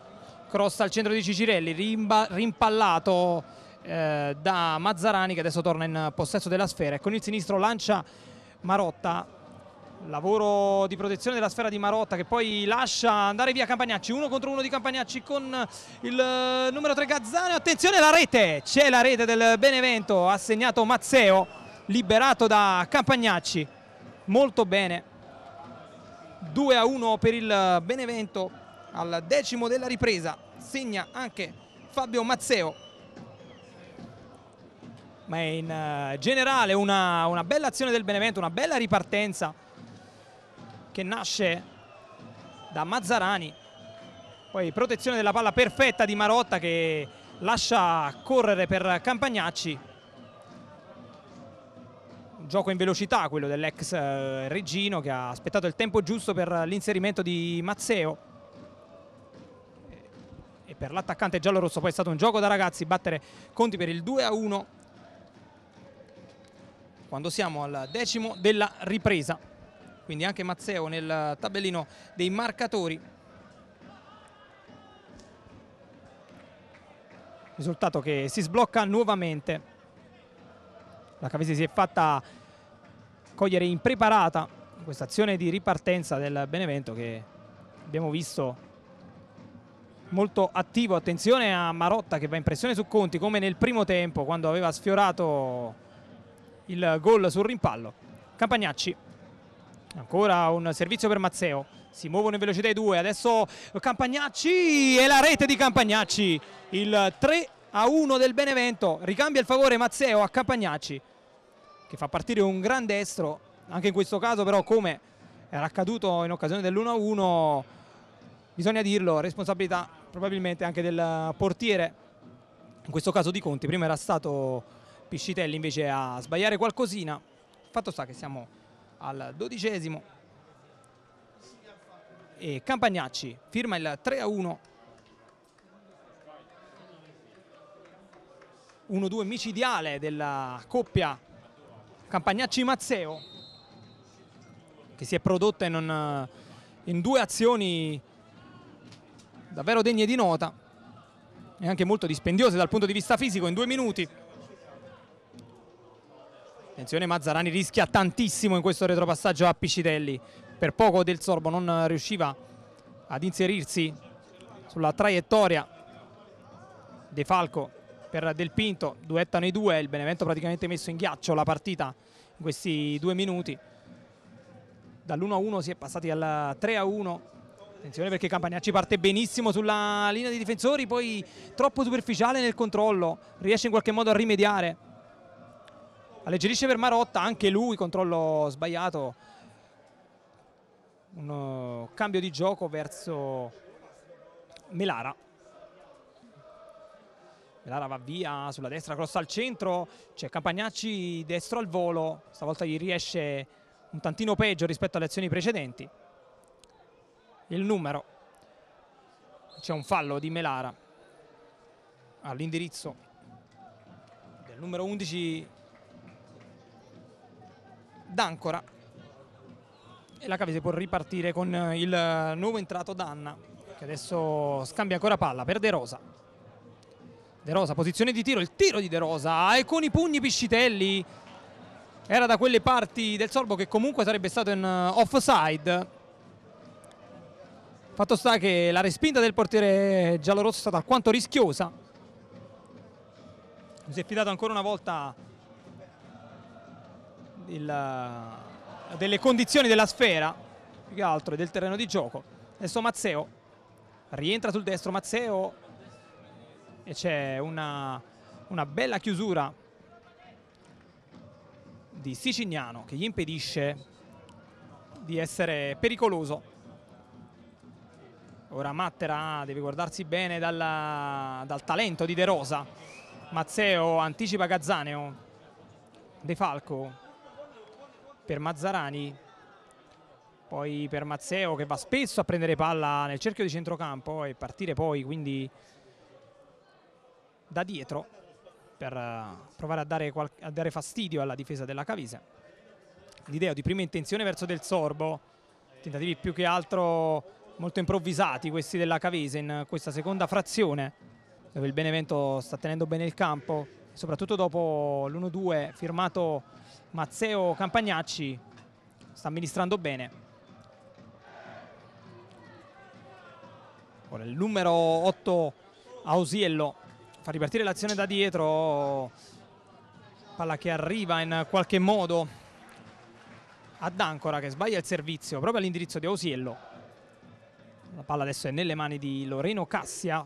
cross al centro di Cicirelli, rimba, rimpallato eh, da Mazzarani che adesso torna in possesso della sfera e con il sinistro lancia Marotta, lavoro di protezione della sfera di Marotta che poi lascia andare via Campagnacci, uno contro uno di Campagnacci con il eh, numero 3 Gazzano, attenzione la rete, c'è la rete del Benevento, ha segnato Mazzeo, liberato da Campagnacci, molto bene 2 a 1 per il Benevento al decimo della ripresa segna anche Fabio Mazzeo ma in eh, generale una, una bella azione del Benevento una bella ripartenza che nasce da Mazzarani poi protezione della palla perfetta di Marotta che lascia correre per Campagnacci gioco in velocità, quello dell'ex eh, Regino che ha aspettato il tempo giusto per l'inserimento di Mazzeo e per l'attaccante giallo-rosso poi è stato un gioco da ragazzi battere Conti per il 2-1 a quando siamo al decimo della ripresa quindi anche Mazzeo nel tabellino dei marcatori risultato che si sblocca nuovamente la Cavesi si è fatta cogliere impreparata questa azione di ripartenza del Benevento che abbiamo visto molto attivo, attenzione a Marotta che va in pressione su Conti come nel primo tempo quando aveva sfiorato il gol sul rimpallo. Campagnacci, ancora un servizio per Mazzeo, si muovono in velocità i due, adesso Campagnacci e la rete di Campagnacci, il 3 a 1 del Benevento, ricambia il favore Mazzeo a Campagnacci che fa partire un gran destro, anche in questo caso però come era accaduto in occasione dell'1-1, bisogna dirlo, responsabilità probabilmente anche del portiere, in questo caso di Conti, prima era stato Piscitelli invece a sbagliare qualcosina, fatto sta che siamo al dodicesimo e Campagnacci firma il 3-1 1-2 micidiale della coppia Campagnacci Mazzeo che si è prodotta in, un, eh, in due azioni davvero degne di nota e anche molto dispendiose dal punto di vista fisico in due minuti. Attenzione Mazzarani rischia tantissimo in questo retropassaggio a Piscitelli, per poco del Sorbo non riusciva ad inserirsi sulla traiettoria De Falco per Del Pinto, duettano i due, il Benevento praticamente messo in ghiaccio la partita in questi due minuti. Dall'1-1 si è passati al 3-1, attenzione perché Campagnacci parte benissimo sulla linea di difensori, poi troppo superficiale nel controllo, riesce in qualche modo a rimediare. Alleggerisce per Marotta, anche lui controllo sbagliato, un uh, cambio di gioco verso Melara. Lara va via sulla destra, cross al centro, c'è Campagnacci destro al volo, stavolta gli riesce un tantino peggio rispetto alle azioni precedenti. Il numero, c'è un fallo di Melara all'indirizzo del numero 11 D'Ancora e la Cavese può ripartire con il nuovo entrato Danna che adesso scambia ancora palla per De Rosa De Rosa, posizione di tiro, il tiro di De Rosa e con i pugni Piscitelli era da quelle parti del Sorbo che comunque sarebbe stato in eh, offside. Fatto sta che la respinta del portiere giallorosso è stata alquanto rischiosa. Si è fidato ancora una volta il, eh, delle condizioni della sfera, più che altro del terreno di gioco. Adesso Mazzeo rientra sul destro, Mazzeo e c'è una, una bella chiusura di Sicignano che gli impedisce di essere pericoloso. Ora Mattera deve guardarsi bene dalla, dal talento di De Rosa. Mazzeo anticipa Gazzaneo. De Falco per Mazzarani. Poi per Mazzeo che va spesso a prendere palla nel cerchio di centrocampo e partire poi quindi da dietro per eh, provare a dare, a dare fastidio alla difesa della Cavese. L'idea di prima intenzione verso Del Sorbo, tentativi più che altro molto improvvisati questi della Cavese in questa seconda frazione dove il Benevento sta tenendo bene il campo, soprattutto dopo l'1-2 firmato Mazzeo Campagnacci, sta amministrando bene. Ora il numero 8 Ausiello fa ripartire l'azione da dietro palla che arriva in qualche modo ad Ancora che sbaglia il servizio proprio all'indirizzo di Ausiello la palla adesso è nelle mani di Loreno Cassia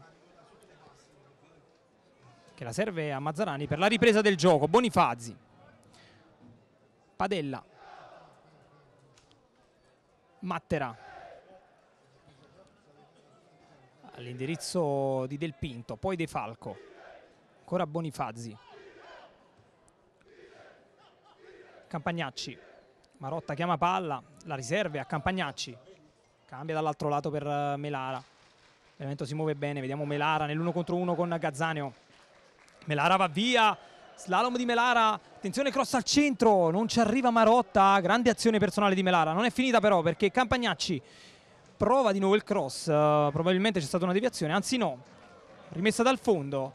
che la serve a Mazzarani per la ripresa del gioco Bonifazzi Padella Mattera all'indirizzo di Del Pinto, poi De Falco, ancora Bonifazzi, Campagnacci, Marotta chiama palla, la riserve a Campagnacci, cambia dall'altro lato per eh, Melara, l'evento si muove bene, vediamo Melara nell'uno contro uno con Gazzaneo, Melara va via, slalom di Melara, attenzione cross al centro, non ci arriva Marotta, grande azione personale di Melara, non è finita però perché Campagnacci prova di nuovo il cross, uh, probabilmente c'è stata una deviazione, anzi no, rimessa dal fondo.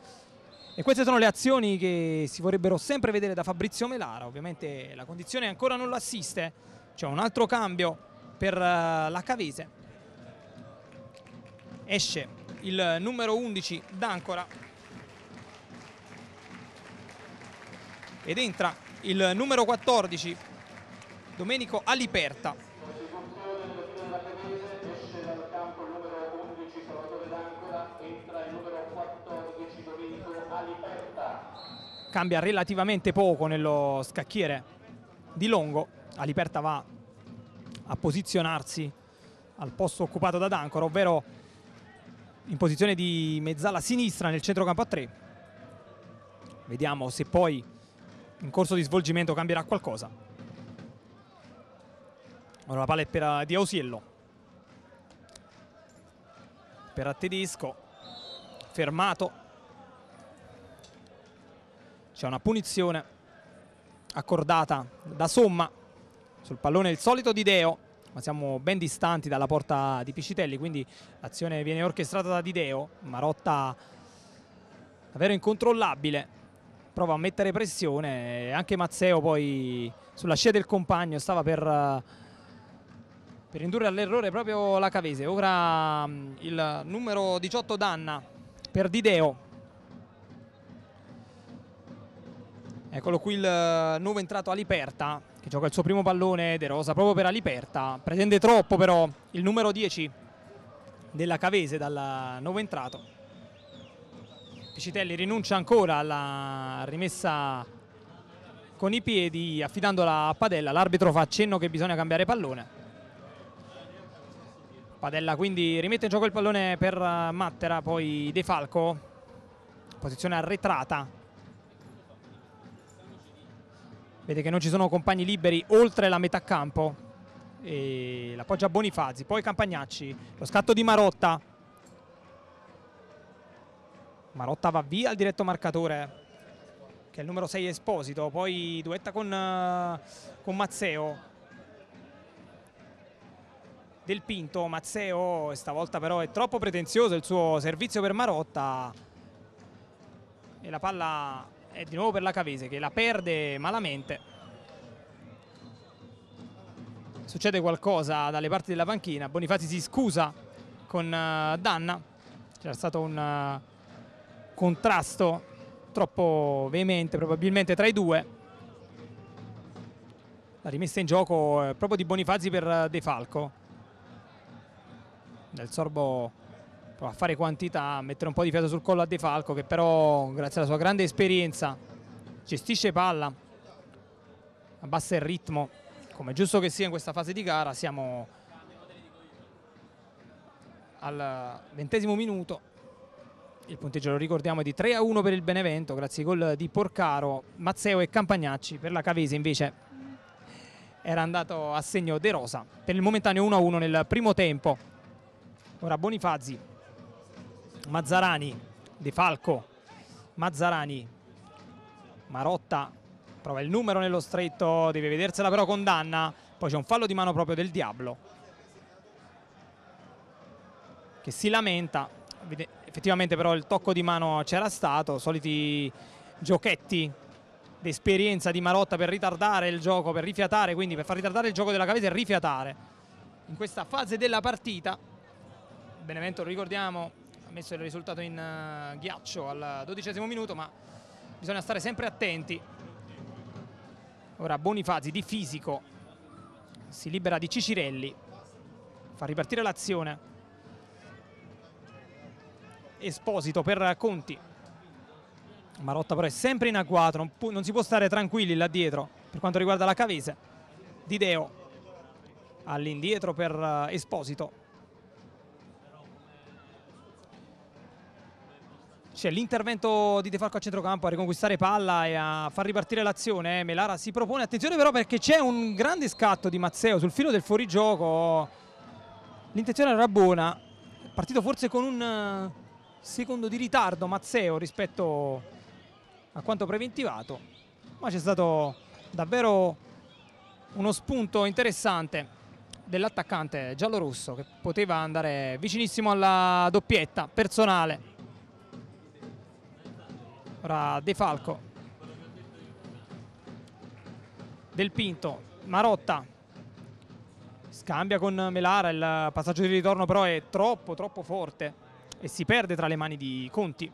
E queste sono le azioni che si vorrebbero sempre vedere da Fabrizio Melara, ovviamente la condizione ancora non lo assiste, c'è un altro cambio per uh, la Cavese. Esce il numero 11 d'Ancora ed entra il numero 14 Domenico Aliperta. cambia relativamente poco nello scacchiere di Longo Aliperta va a posizionarsi al posto occupato da Dancor ovvero in posizione di mezzala sinistra nel centrocampo a 3 vediamo se poi in corso di svolgimento cambierà qualcosa ora la palla è per eh, Di Ausiello per a Tedesco fermato c'è una punizione accordata da Somma sul pallone il solito di Deo ma siamo ben distanti dalla porta di Piscitelli quindi l'azione viene orchestrata da Dideo Marotta davvero incontrollabile prova a mettere pressione anche Mazzeo poi sulla scia del compagno stava per, per indurre all'errore proprio la Cavese ora mm, il numero 18 Danna per Dideo Eccolo qui il eh, nuovo entrato Aliperta che gioca il suo primo pallone De Rosa proprio per Aliperta, pretende troppo però il numero 10 della Cavese dal nuovo entrato. Piscitelli rinuncia ancora alla rimessa con i piedi affidandola a Padella, l'arbitro fa accenno che bisogna cambiare pallone. Padella quindi rimette in gioco il pallone per eh, Mattera, poi De Falco, posizione arretrata Vede che non ci sono compagni liberi oltre la metà campo. E la poggia poi Campagnacci, lo scatto di Marotta. Marotta va via al diretto marcatore che è il numero 6 Esposito, poi duetta con, eh, con Mazzeo. Del Pinto, Mazzeo stavolta però è troppo pretenzioso il suo servizio per Marotta e la palla è eh, di nuovo per la Cavese che la perde malamente succede qualcosa dalle parti della panchina Bonifazi si scusa con uh, Danna c'era stato un uh, contrasto troppo veemente probabilmente tra i due la rimessa in gioco proprio di Bonifazi per De Falco nel sorbo a fare quantità, a mettere un po' di fiato sul collo a De Falco che però grazie alla sua grande esperienza gestisce palla, abbassa il ritmo, come giusto che sia in questa fase di gara, siamo al ventesimo minuto, il punteggio lo ricordiamo è di 3 a 1 per il Benevento grazie ai gol di Porcaro, Mazzeo e Campagnacci, per la Cavese invece era andato a segno De Rosa per il momentaneo 1 a 1 nel primo tempo. Ora Bonifazzi Mazzarani, De Falco, Mazzarani, Marotta prova il numero nello stretto, deve vedersela però condanna, poi c'è un fallo di mano proprio del Diablo che si lamenta, effettivamente però il tocco di mano c'era stato, soliti giochetti d'esperienza di Marotta per ritardare il gioco, per rifiatare, quindi per far ritardare il gioco della Cavese e rifiatare in questa fase della partita. Benevento, ricordiamo, messo il risultato in uh, ghiaccio al dodicesimo minuto ma bisogna stare sempre attenti ora Bonifazi di fisico si libera di Cicirelli fa ripartire l'azione Esposito per Conti Marotta però è sempre in agguato non, non si può stare tranquilli là dietro per quanto riguarda la Cavese Di Deo all'indietro per eh, Esposito c'è l'intervento di De Falco a centrocampo a riconquistare palla e a far ripartire l'azione. Eh, Melara si propone, attenzione però perché c'è un grande scatto di Mazzeo sul filo del fuorigioco. L'intenzione era buona, partito forse con un eh, secondo di ritardo Mazzeo rispetto a quanto preventivato, ma c'è stato davvero uno spunto interessante dell'attaccante giallorosso che poteva andare vicinissimo alla doppietta personale Ora De Falco. Del Pinto, Marotta. Scambia con Melara, il passaggio di ritorno però è troppo troppo forte e si perde tra le mani di Conti.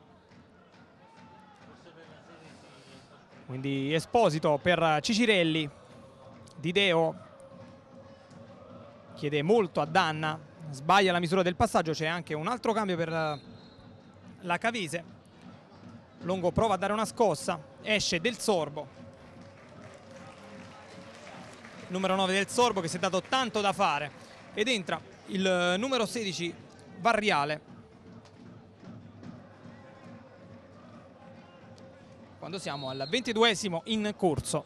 Quindi Esposito per Cicirelli. Dideo chiede molto a Danna, sbaglia la misura del passaggio, c'è anche un altro cambio per la Cavise Longo prova a dare una scossa, esce del sorbo. Numero 9 del sorbo che si è dato tanto da fare ed entra il eh, numero 16 Varriale. Quando siamo al 22 esimo in corso.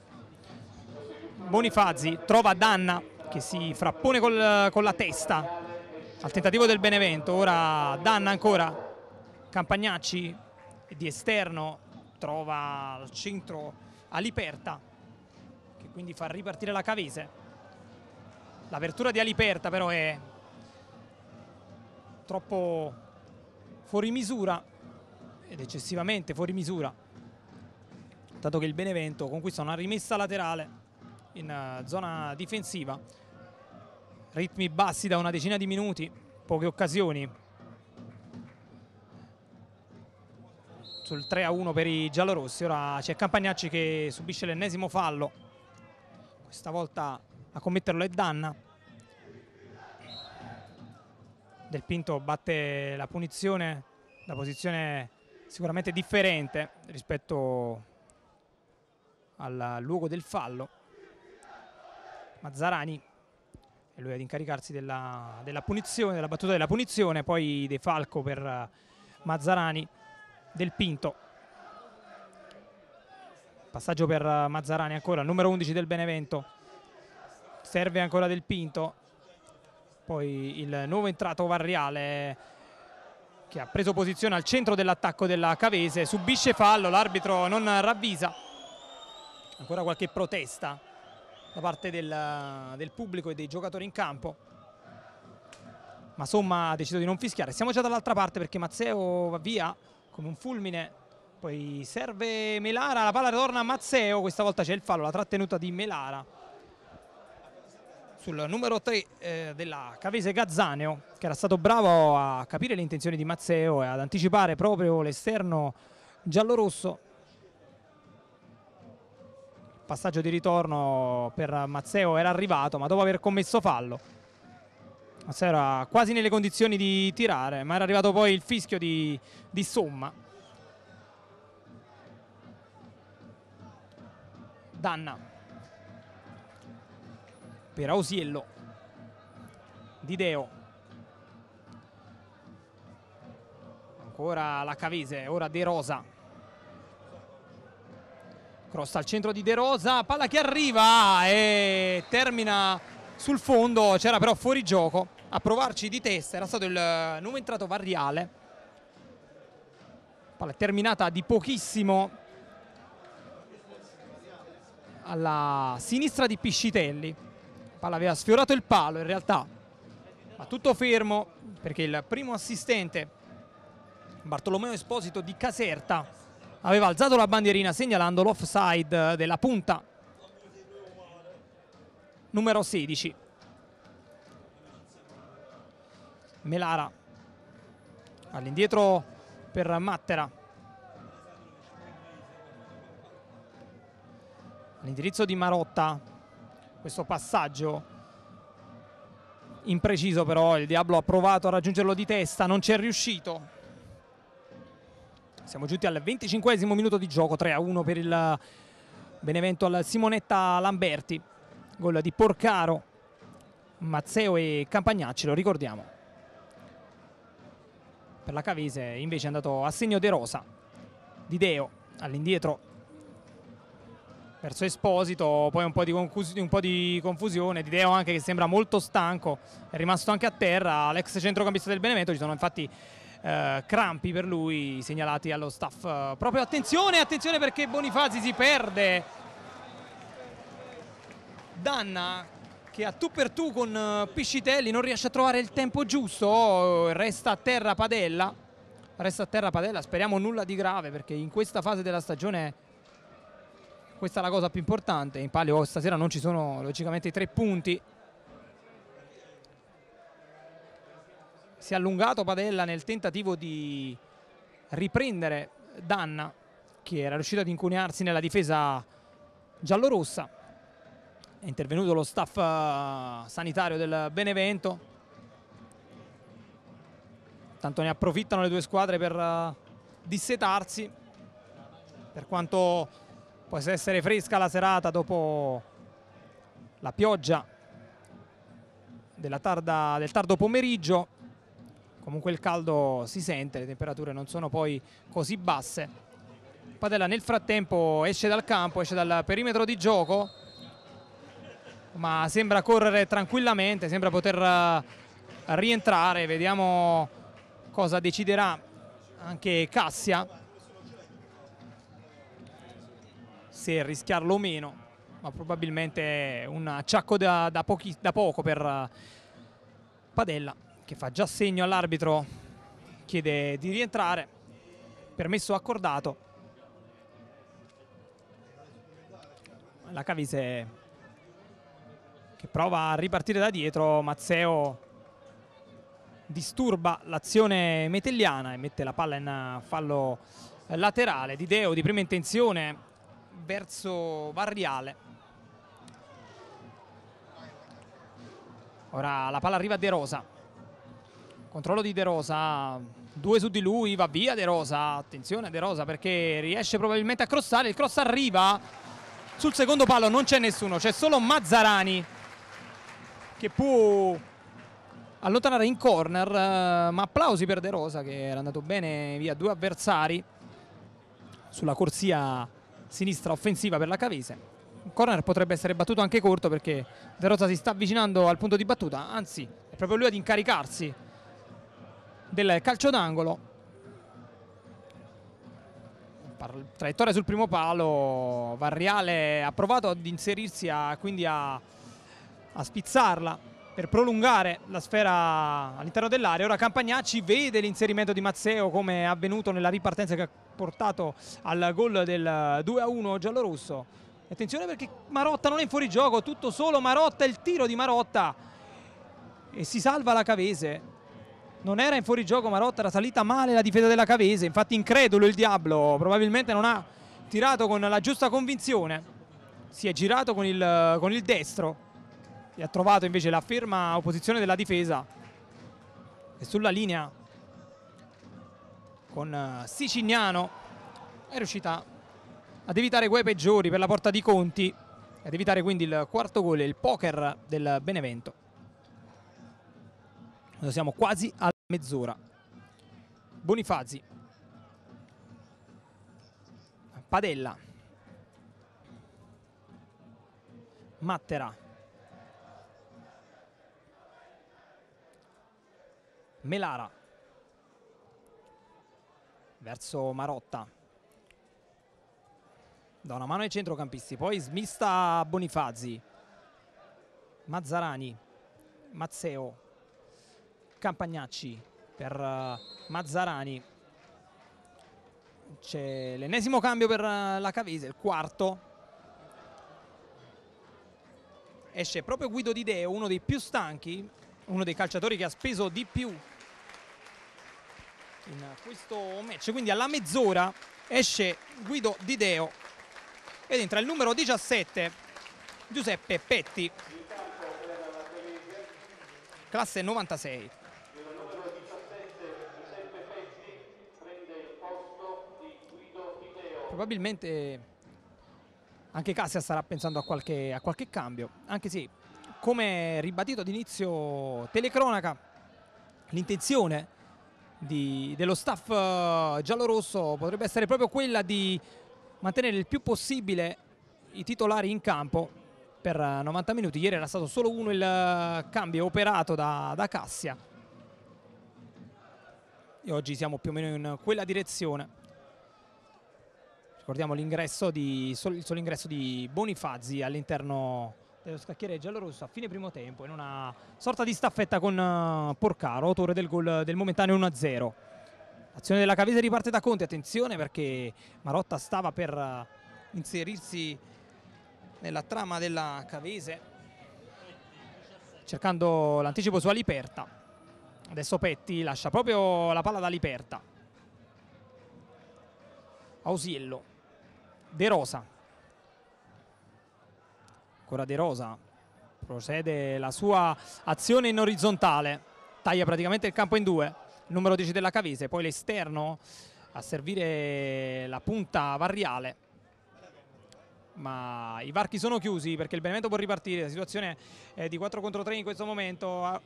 Bonifazzi trova Danna che si frappone col, con la testa al tentativo del Benevento. Ora Danna ancora, Campagnacci di esterno trova al centro Aliperta che quindi fa ripartire la Cavese l'apertura di Aliperta però è troppo fuori misura ed eccessivamente fuori misura dato che il Benevento conquista una rimessa laterale in eh, zona difensiva ritmi bassi da una decina di minuti poche occasioni sul 3-1 per i giallorossi. Ora c'è Campagnacci che subisce l'ennesimo fallo. Questa volta a commetterlo è Danna. Del Pinto batte la punizione la posizione sicuramente differente rispetto al luogo del fallo. Mazzarani e lui ad incaricarsi della, della, punizione, della battuta della punizione, poi De Falco per Mazzarani del Pinto passaggio per Mazzarani ancora numero 11 del Benevento serve ancora del Pinto poi il nuovo entrato Varriale che ha preso posizione al centro dell'attacco della Cavese subisce fallo, l'arbitro non ravvisa ancora qualche protesta da parte del, del pubblico e dei giocatori in campo ma Somma ha deciso di non fischiare siamo già dall'altra parte perché Mazzeo va via come un fulmine. Poi serve Melara, la palla ritorna a Mazzeo, questa volta c'è il fallo, la trattenuta di Melara sul numero 3 eh, della Cavese Gazzaneo che era stato bravo a capire le intenzioni di Mazzeo e ad anticipare proprio l'esterno giallorosso passaggio di ritorno per Mazzeo era arrivato ma dopo aver commesso fallo Mazzero era quasi nelle condizioni di tirare, ma era arrivato poi il fischio di, di Somma. Danna per Ausiello Di Deo ancora la Cavese, ora De Rosa cross al centro di De Rosa palla che arriva e termina sul fondo c'era però fuori gioco a provarci di testa era stato il eh, nuovo entrato Varriale palla terminata di pochissimo alla sinistra di Piscitelli palla aveva sfiorato il palo in realtà ma tutto fermo perché il primo assistente Bartolomeo Esposito di Caserta aveva alzato la bandierina segnalando l'offside eh, della punta numero 16 Melara all'indietro per Mattera all'indirizzo di Marotta questo passaggio impreciso però il Diablo ha provato a raggiungerlo di testa non ci è riuscito siamo giunti al 25 minuto di gioco 3 a 1 per il Benevento al Simonetta Lamberti gol di Porcaro Mazzeo e Campagnacci lo ricordiamo per la Cavese invece è andato a segno De Rosa di Deo all'indietro verso Esposito poi un po, un po, di confusione di Deo anche che sembra molto stanco è rimasto anche a terra l'ex centrocampista del Benevento ci sono infatti eh, crampi per lui segnalati allo staff proprio attenzione attenzione perché Bonifazi si perde danna che a tu per tu con eh, Piscitelli non riesce a trovare il tempo giusto, resta a terra Padella, resta a terra Padella, speriamo nulla di grave perché in questa fase della stagione questa è la cosa più importante, in palio stasera non ci sono logicamente i tre punti. Si è allungato Padella nel tentativo di riprendere Danna che era riuscito ad incuniarsi nella difesa giallorossa è intervenuto lo staff eh, sanitario del Benevento tanto ne approfittano le due squadre per eh, dissetarsi per quanto possa essere fresca la serata dopo la pioggia tarda, del tardo pomeriggio comunque il caldo si sente le temperature non sono poi così basse Padella nel frattempo esce dal campo esce dal perimetro di gioco ma sembra correre tranquillamente, sembra poter eh, rientrare, vediamo cosa deciderà anche Cassia se rischiarlo o meno, ma probabilmente un acciacco da, da, pochi, da poco per eh, Padella che fa già segno all'arbitro, chiede di rientrare, permesso accordato. La Cavise che prova a ripartire da dietro, Mazzeo disturba l'azione metelliana e mette la palla in fallo laterale di Deo di prima intenzione verso Varriale Ora la palla arriva a De Rosa. Controllo di De Rosa, due su di lui, va via De Rosa. Attenzione De Rosa perché riesce probabilmente a crossare, il cross arriva sul secondo palo non c'è nessuno, c'è solo Mazzarani che può allontanare in corner, eh, ma applausi per De Rosa che era andato bene via due avversari sulla corsia sinistra offensiva per la Cavese. Il corner potrebbe essere battuto anche corto perché De Rosa si sta avvicinando al punto di battuta, anzi è proprio lui ad incaricarsi del calcio d'angolo. Traiettoria sul primo palo, Varriale ha provato ad inserirsi a, quindi a a spizzarla per prolungare la sfera all'interno dell'area. Ora Campagnacci vede l'inserimento di Mazzeo come è avvenuto nella ripartenza che ha portato al gol del 2-1 giallorosso. Attenzione perché Marotta non è in fuorigioco, tutto solo Marotta, il tiro di Marotta e si salva la Cavese. Non era in fuorigioco Marotta, era salita male la difesa della Cavese, infatti incredulo il Diablo, probabilmente non ha tirato con la giusta convinzione. Si è girato con il, con il destro e ha trovato invece la ferma opposizione della difesa e sulla linea con eh, Sicignano è riuscita ad evitare guai peggiori per la porta di Conti ad evitare quindi il quarto gol e il poker del Benevento Adesso siamo quasi alla mezz'ora Bonifazi Padella Mattera Melara verso Marotta da una mano ai centrocampisti poi smista Bonifazzi Mazzarani Mazzeo Campagnacci per eh, Mazzarani c'è l'ennesimo cambio per eh, la Cavese il quarto esce proprio Guido Di Deo uno dei più stanchi uno dei calciatori che ha speso di più in questo match. Quindi alla mezz'ora esce Guido Dideo ed entra il numero 17 Giuseppe Petti, classe 96. Probabilmente anche Cassia starà pensando a qualche, a qualche cambio, anche se come ribadito ad inizio telecronaca, l'intenzione dello staff eh, giallorosso potrebbe essere proprio quella di mantenere il più possibile i titolari in campo per 90 eh, minuti. Ieri era stato solo uno il eh, cambio operato da, da Cassia. E oggi siamo più o meno in quella direzione. Ricordiamo l'ingresso di, solo ingresso di Bonifazzi all'interno dello eh, scacchiere giallorosso a fine primo tempo in una sorta di staffetta con eh, Porcaro, autore del gol del momentaneo 1-0. Azione della Cavese riparte da Conte, attenzione perché Marotta stava per eh, inserirsi nella trama della Cavese cercando l'anticipo su Aliperta. Adesso Petti lascia proprio la palla da Aliperta. Ausiello, De Rosa, ancora De Rosa procede la sua azione in orizzontale taglia praticamente il campo in due numero 10 della Cavese poi l'esterno a servire la punta Varriale ma i varchi sono chiusi perché il Benevento può ripartire la situazione è di 4 contro 3 in questo momento ah,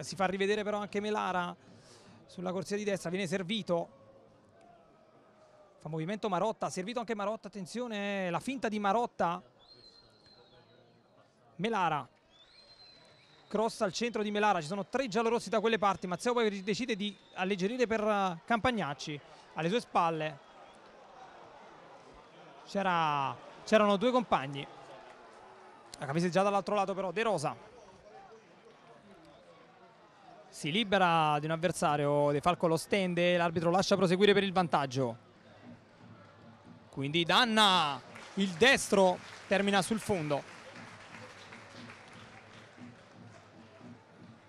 si fa rivedere però anche Melara sulla corsia di destra viene servito fa movimento Marotta, servito anche Marotta, attenzione, la finta di Marotta Melara cross al centro di Melara ci sono tre giallorossi da quelle parti Mazzeo poi decide di alleggerire per eh, Campagnacci alle sue spalle c'erano Era, due compagni la capisce già dall'altro lato però De Rosa si libera di un avversario De Falco lo stende l'arbitro lascia proseguire per il vantaggio quindi Danna il destro termina sul fondo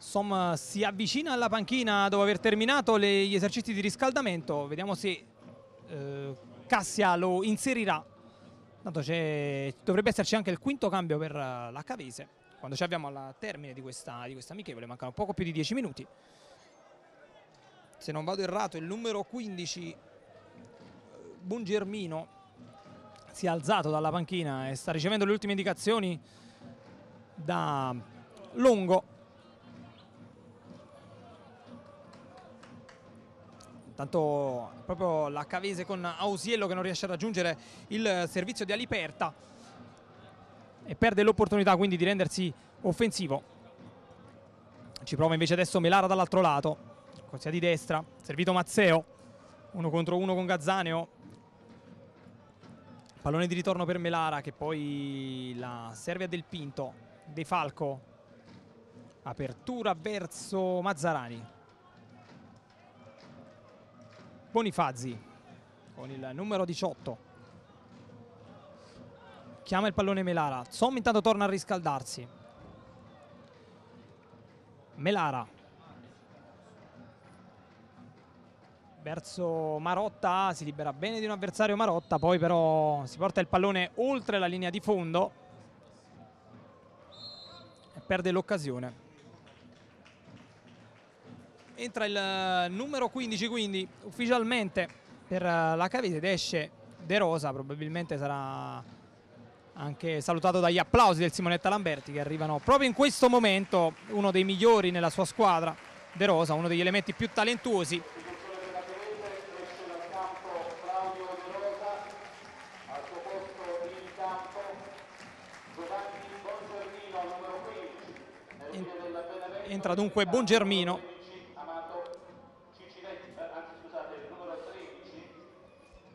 Som si avvicina alla panchina dopo aver terminato le, gli esercizi di riscaldamento, vediamo se eh, Cassia lo inserirà. Tanto dovrebbe esserci anche il quinto cambio per eh, la Cavese, quando ci abbiamo alla termine di questa, di questa amichevole, mancano poco più di 10 minuti. Se non vado errato il numero 15 eh, Bungermino si è alzato dalla panchina e sta ricevendo le ultime indicazioni da Longo Tanto proprio la Cavese con Ausiello che non riesce a raggiungere il servizio di Aliperta e perde l'opportunità quindi di rendersi offensivo. Ci prova invece adesso Melara dall'altro lato, corsia di destra, servito Mazzeo, uno contro uno con Gazzaneo. Pallone di ritorno per Melara che poi la serve a Del Pinto, De Falco, apertura verso Mazzarani. Bonifazzi con il numero 18 chiama il pallone Melara Som intanto torna a riscaldarsi Melara verso Marotta si libera bene di un avversario Marotta poi però si porta il pallone oltre la linea di fondo e perde l'occasione entra il eh, numero 15 quindi ufficialmente per eh, la Cavese ed esce De Rosa, probabilmente sarà anche salutato dagli applausi del Simonetta Lamberti che arrivano proprio in questo momento, uno dei migliori nella sua squadra, De Rosa, uno degli elementi più talentuosi entra dunque Bongermino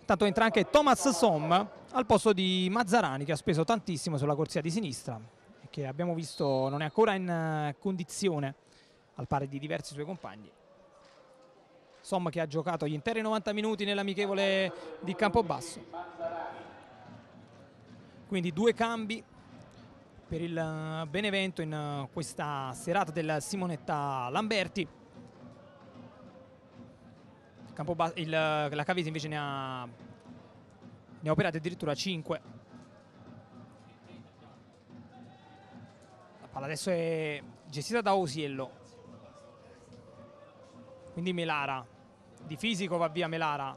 Intanto entra anche Thomas Somm al posto di Mazzarani che ha speso tantissimo sulla corsia di sinistra e che abbiamo visto non è ancora in eh, condizione al pari di diversi suoi compagni. Somm che ha giocato gli interi 90 minuti nell'amichevole di Campobasso. Quindi due cambi per il eh, Benevento in eh, questa serata del Simonetta Lamberti il, eh, la Cavese invece ne ha, ne ha operate addirittura 5. La palla adesso è gestita da Osiello. Quindi Melara, di fisico va via Melara,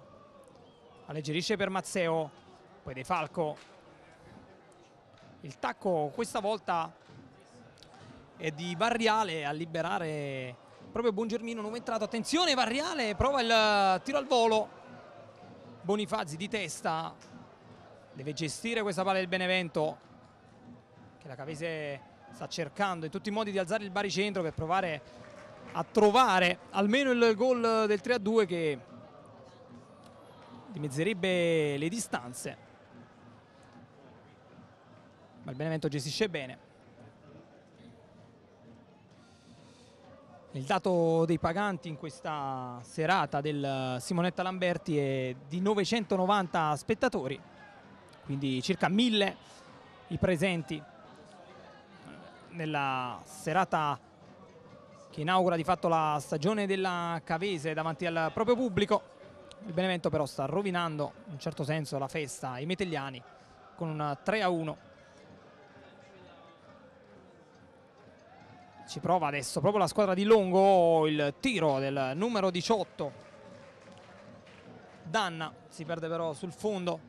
alleggerisce per Mazzeo, poi De Falco. Il tacco questa volta è di Barriale a liberare proprio Bongermino nuovo entrato attenzione Varriale prova il eh, tiro al volo Bonifazzi di testa deve gestire questa palla del Benevento che la Cavese sta cercando in tutti i modi di alzare il baricentro per provare a trovare almeno il gol del 3-2 che dimezzerebbe le distanze ma il Benevento gestisce bene Il dato dei paganti in questa serata del Simonetta Lamberti è di 990 spettatori, quindi circa 1000 i presenti nella serata che inaugura di fatto la stagione della Cavese davanti al proprio pubblico. Il Benevento però sta rovinando in un certo senso la festa ai metelliani con un 3 a 1 Ci prova adesso proprio la squadra di Longo, il tiro del numero 18. Danna si perde però sul fondo,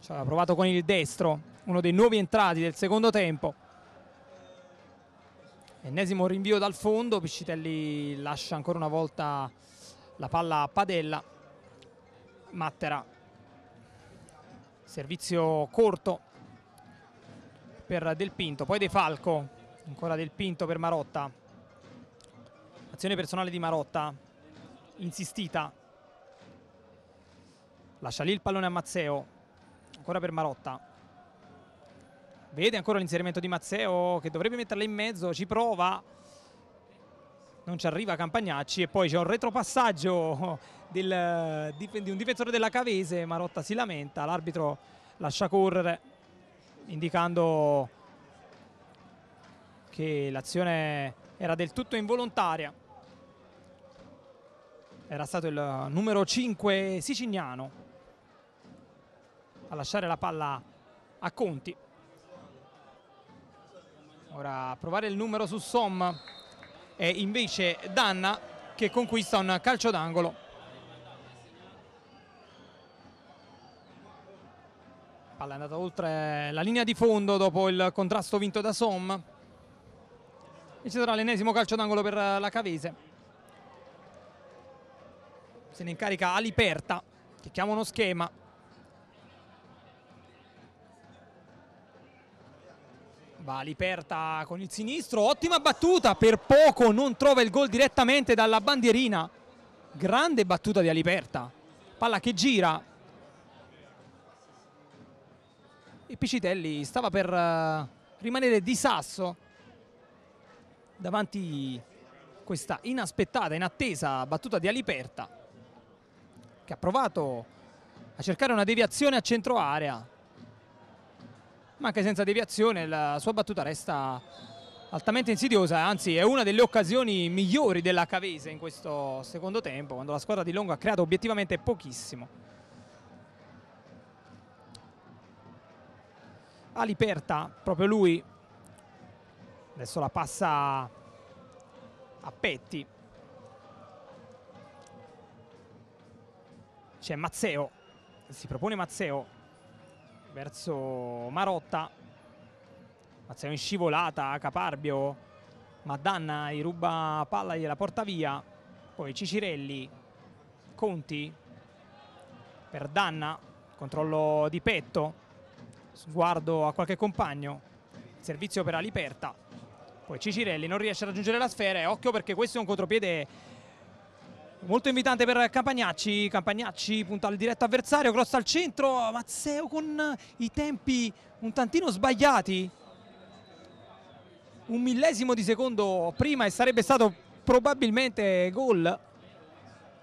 ci aveva provato con il destro, uno dei nuovi entrati del secondo tempo. Ennesimo rinvio dal fondo, Piscitelli lascia ancora una volta la palla a Padella. Mattera, servizio corto per Del Pinto, poi De Falco ancora del Pinto per Marotta azione personale di Marotta insistita lascia lì il pallone a Mazzeo ancora per Marotta vede ancora l'inserimento di Mazzeo che dovrebbe metterla in mezzo ci prova non ci arriva Campagnacci e poi c'è un retropassaggio del, di un difensore della Cavese Marotta si lamenta l'arbitro lascia correre indicando che l'azione era del tutto involontaria. Era stato il numero 5 Sicignano a lasciare la palla a Conti. Ora a provare il numero su Som è invece Danna che conquista un calcio d'angolo. Palla è andata oltre la linea di fondo dopo il contrasto vinto da Somme. E ci sarà l'ennesimo calcio d'angolo per eh, la Cavese. Se ne incarica Aliperta, che chiama uno schema. Va Aliperta con il sinistro, ottima battuta, per poco non trova il gol direttamente dalla bandierina. Grande battuta di Aliperta, palla che gira. E Picitelli stava per eh, rimanere di sasso davanti questa inaspettata, inattesa battuta di Aliperta che ha provato a cercare una deviazione a centro area ma anche senza deviazione la sua battuta resta altamente insidiosa anzi è una delle occasioni migliori della Cavese in questo secondo tempo quando la squadra di Longo ha creato obiettivamente pochissimo Aliperta, proprio lui Adesso la passa a Petti. C'è Mazzeo. Si propone Mazzeo verso Marotta. Mazzeo in scivolata, Caparbio. Madanna gli ruba palla, gliela porta via. Poi Cicirelli, Conti per Danna, controllo di petto, sguardo a qualche compagno, servizio per Aliperta. Poi Cicirelli non riesce a raggiungere la sfera e occhio perché questo è un contropiede molto invitante per Campagnacci. Campagnacci punta al diretto avversario, cross al centro, Mazzeo con i tempi un tantino sbagliati. Un millesimo di secondo prima e sarebbe stato probabilmente gol.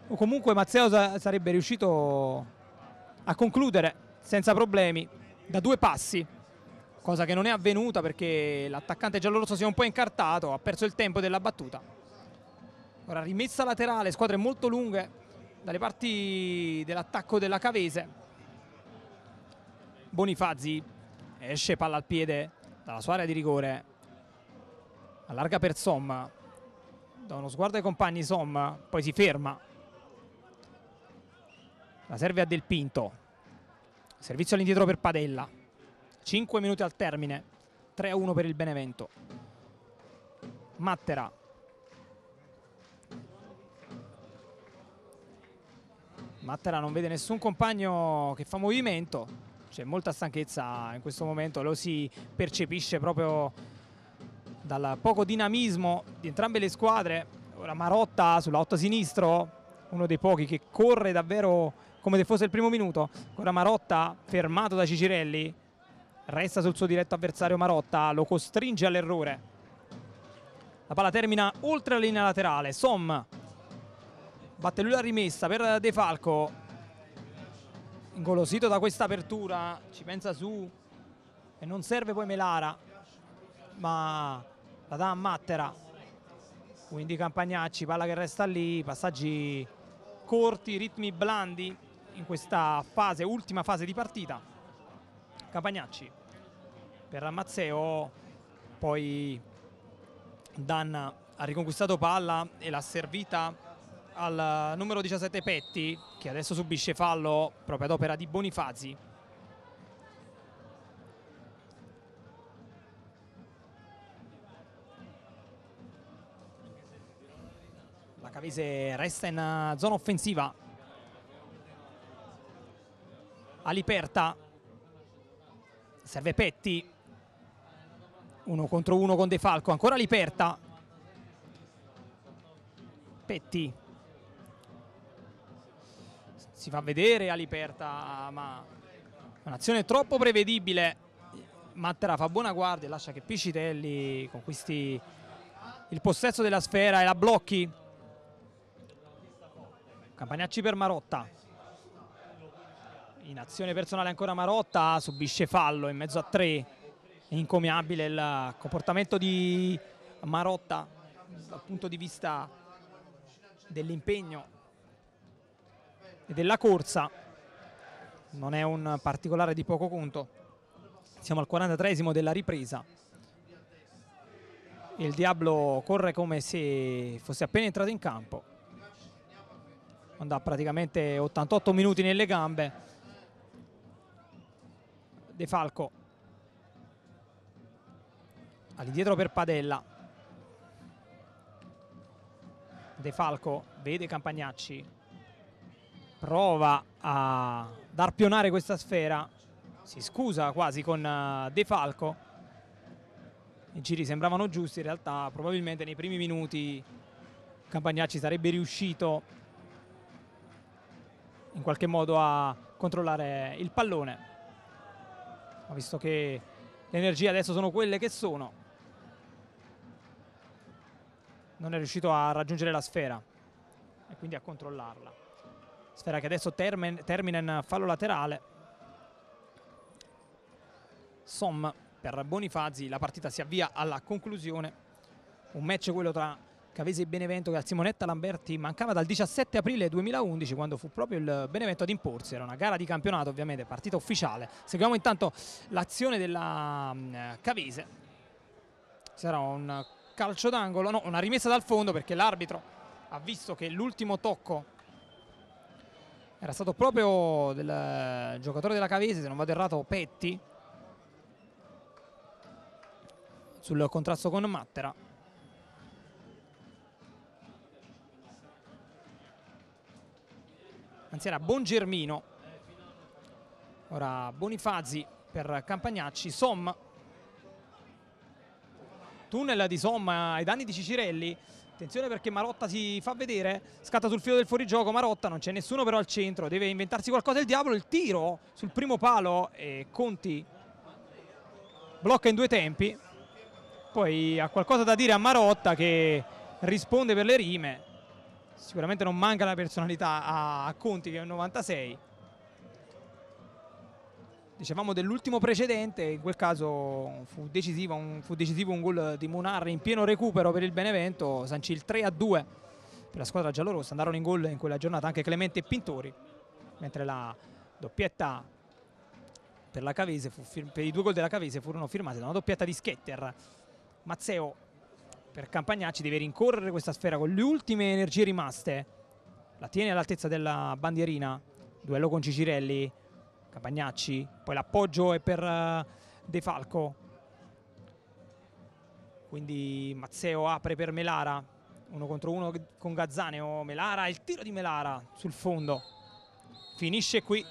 O comunque Mazzeo sarebbe riuscito a concludere senza problemi da due passi cosa che non è avvenuta perché l'attaccante giallorosso si è un po' incartato, ha perso il tempo della battuta. Ora rimessa laterale, squadre molto lunghe dalle parti dell'attacco della Cavese. Bonifazzi esce palla al piede dalla sua area di rigore, allarga per Somma, da uno sguardo ai compagni Somma, poi si ferma. La serve a Del Pinto, servizio all'indietro per Padella. 5 minuti al termine, 3-1 per il Benevento. Mattera. Mattera non vede nessun compagno che fa movimento, c'è molta stanchezza in questo momento, lo si percepisce proprio dal poco dinamismo di entrambe le squadre. Ora Marotta sulla 8 sinistro, uno dei pochi che corre davvero come se fosse il primo minuto. Ora Marotta fermato da Cicirelli, resta sul suo diretto avversario Marotta, lo costringe all'errore. La palla termina oltre la linea laterale, Som batte lui la rimessa per De Falco, ingolosito da questa apertura, ci pensa su e non serve poi Melara, ma la dà a Mattera, quindi Campagnacci, palla che resta lì, passaggi corti, ritmi blandi in questa fase, ultima fase di partita. Campagnacci per Ramazzeo, poi Danna ha riconquistato palla e l'ha servita al numero 17 Petti che adesso subisce fallo proprio ad opera di Bonifazi. La Cavese resta in zona offensiva. Aliperta serve Petti 1 contro 1 con De Falco, ancora Liperta. Petti. Si fa vedere Liperta, ma un'azione troppo prevedibile. Mattera fa buona guardia e lascia che Piscitelli conquisti il possesso della sfera e la blocchi. Campagnacci per Marotta. In azione personale ancora Marotta, subisce fallo in mezzo a tre incomiabile il comportamento di Marotta dal punto di vista dell'impegno e della corsa non è un particolare di poco conto siamo al 43 esimo della ripresa il Diablo corre come se fosse appena entrato in campo andrà praticamente 88 minuti nelle gambe De Falco all'indietro per Padella De Falco vede Campagnacci prova a dar questa sfera si scusa quasi con eh, De Falco i giri sembravano giusti in realtà probabilmente nei primi minuti Campagnacci sarebbe riuscito in qualche modo a controllare il pallone ma visto che le energie adesso sono quelle che sono non è riuscito a raggiungere la sfera e quindi a controllarla. Sfera che adesso termine, termina in fallo laterale. Somma per Bonifazi, la partita si avvia alla conclusione. Un match quello tra Cavese e Benevento che al Simonetta Lamberti mancava dal 17 aprile 2011 quando fu proprio il Benevento ad imporsi, era una gara di campionato ovviamente, partita ufficiale. Seguiamo intanto l'azione della mm, Cavese, sarà un calcio d'angolo, no, una rimessa dal fondo perché l'arbitro ha visto che l'ultimo tocco era stato proprio del giocatore della Cavese, se non vado errato, Petti, sul contrasto con Mattera. Anzi era Bongermino, ora Bonifazi per Campagnacci, Somma tunnel di Somma ai danni di Cicirelli Attenzione perché Marotta si fa vedere, scatta sul filo del fuorigioco Marotta, non c'è nessuno però al centro, deve inventarsi qualcosa il diavolo, il tiro sul primo palo e Conti blocca in due tempi, poi ha qualcosa da dire a Marotta che risponde per le rime, sicuramente non manca la personalità a Conti che è un 96 dicevamo dell'ultimo precedente, in quel caso fu decisivo un, fu decisivo un gol di Munarri in pieno recupero per il Benevento, sancì il 3-2 per la squadra giallorossa, andarono in gol in quella giornata anche Clemente e Pintori, mentre la doppietta per, la Cavese fu, per i due gol della Cavese furono firmati da una doppietta di Schetter. Mazzeo per Campagnacci deve rincorrere questa sfera con le ultime energie rimaste, la tiene all'altezza della bandierina, duello con Cicirelli, Campagnacci, poi l'appoggio è per eh, De Falco, quindi Mazzeo apre per Melara, uno contro uno con Gazzaneo, Melara, il tiro di Melara sul fondo, finisce qui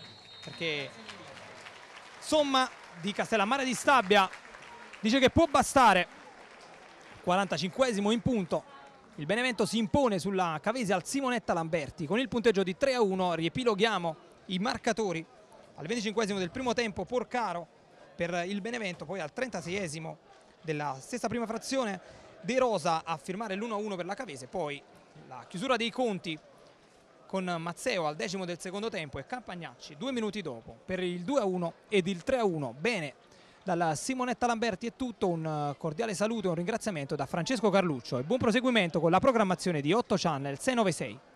perché somma di Castellammare di Stabia dice che può bastare, 45esimo in punto. Il Benevento si impone sulla Cavese al Simonetta Lamberti con il punteggio di 3 a 1, riepiloghiamo i marcatori al 25 del primo tempo Porcaro per il Benevento, poi al 36 della stessa prima frazione De Rosa a firmare l'1-1 per la Cavese, poi la chiusura dei conti con Mazzeo al decimo del secondo tempo e Campagnacci due minuti dopo per il 2-1 ed il 3-1. Bene, dalla Simonetta Lamberti è tutto, un cordiale saluto e un ringraziamento da Francesco Carluccio e buon proseguimento con la programmazione di 8 Channel 696.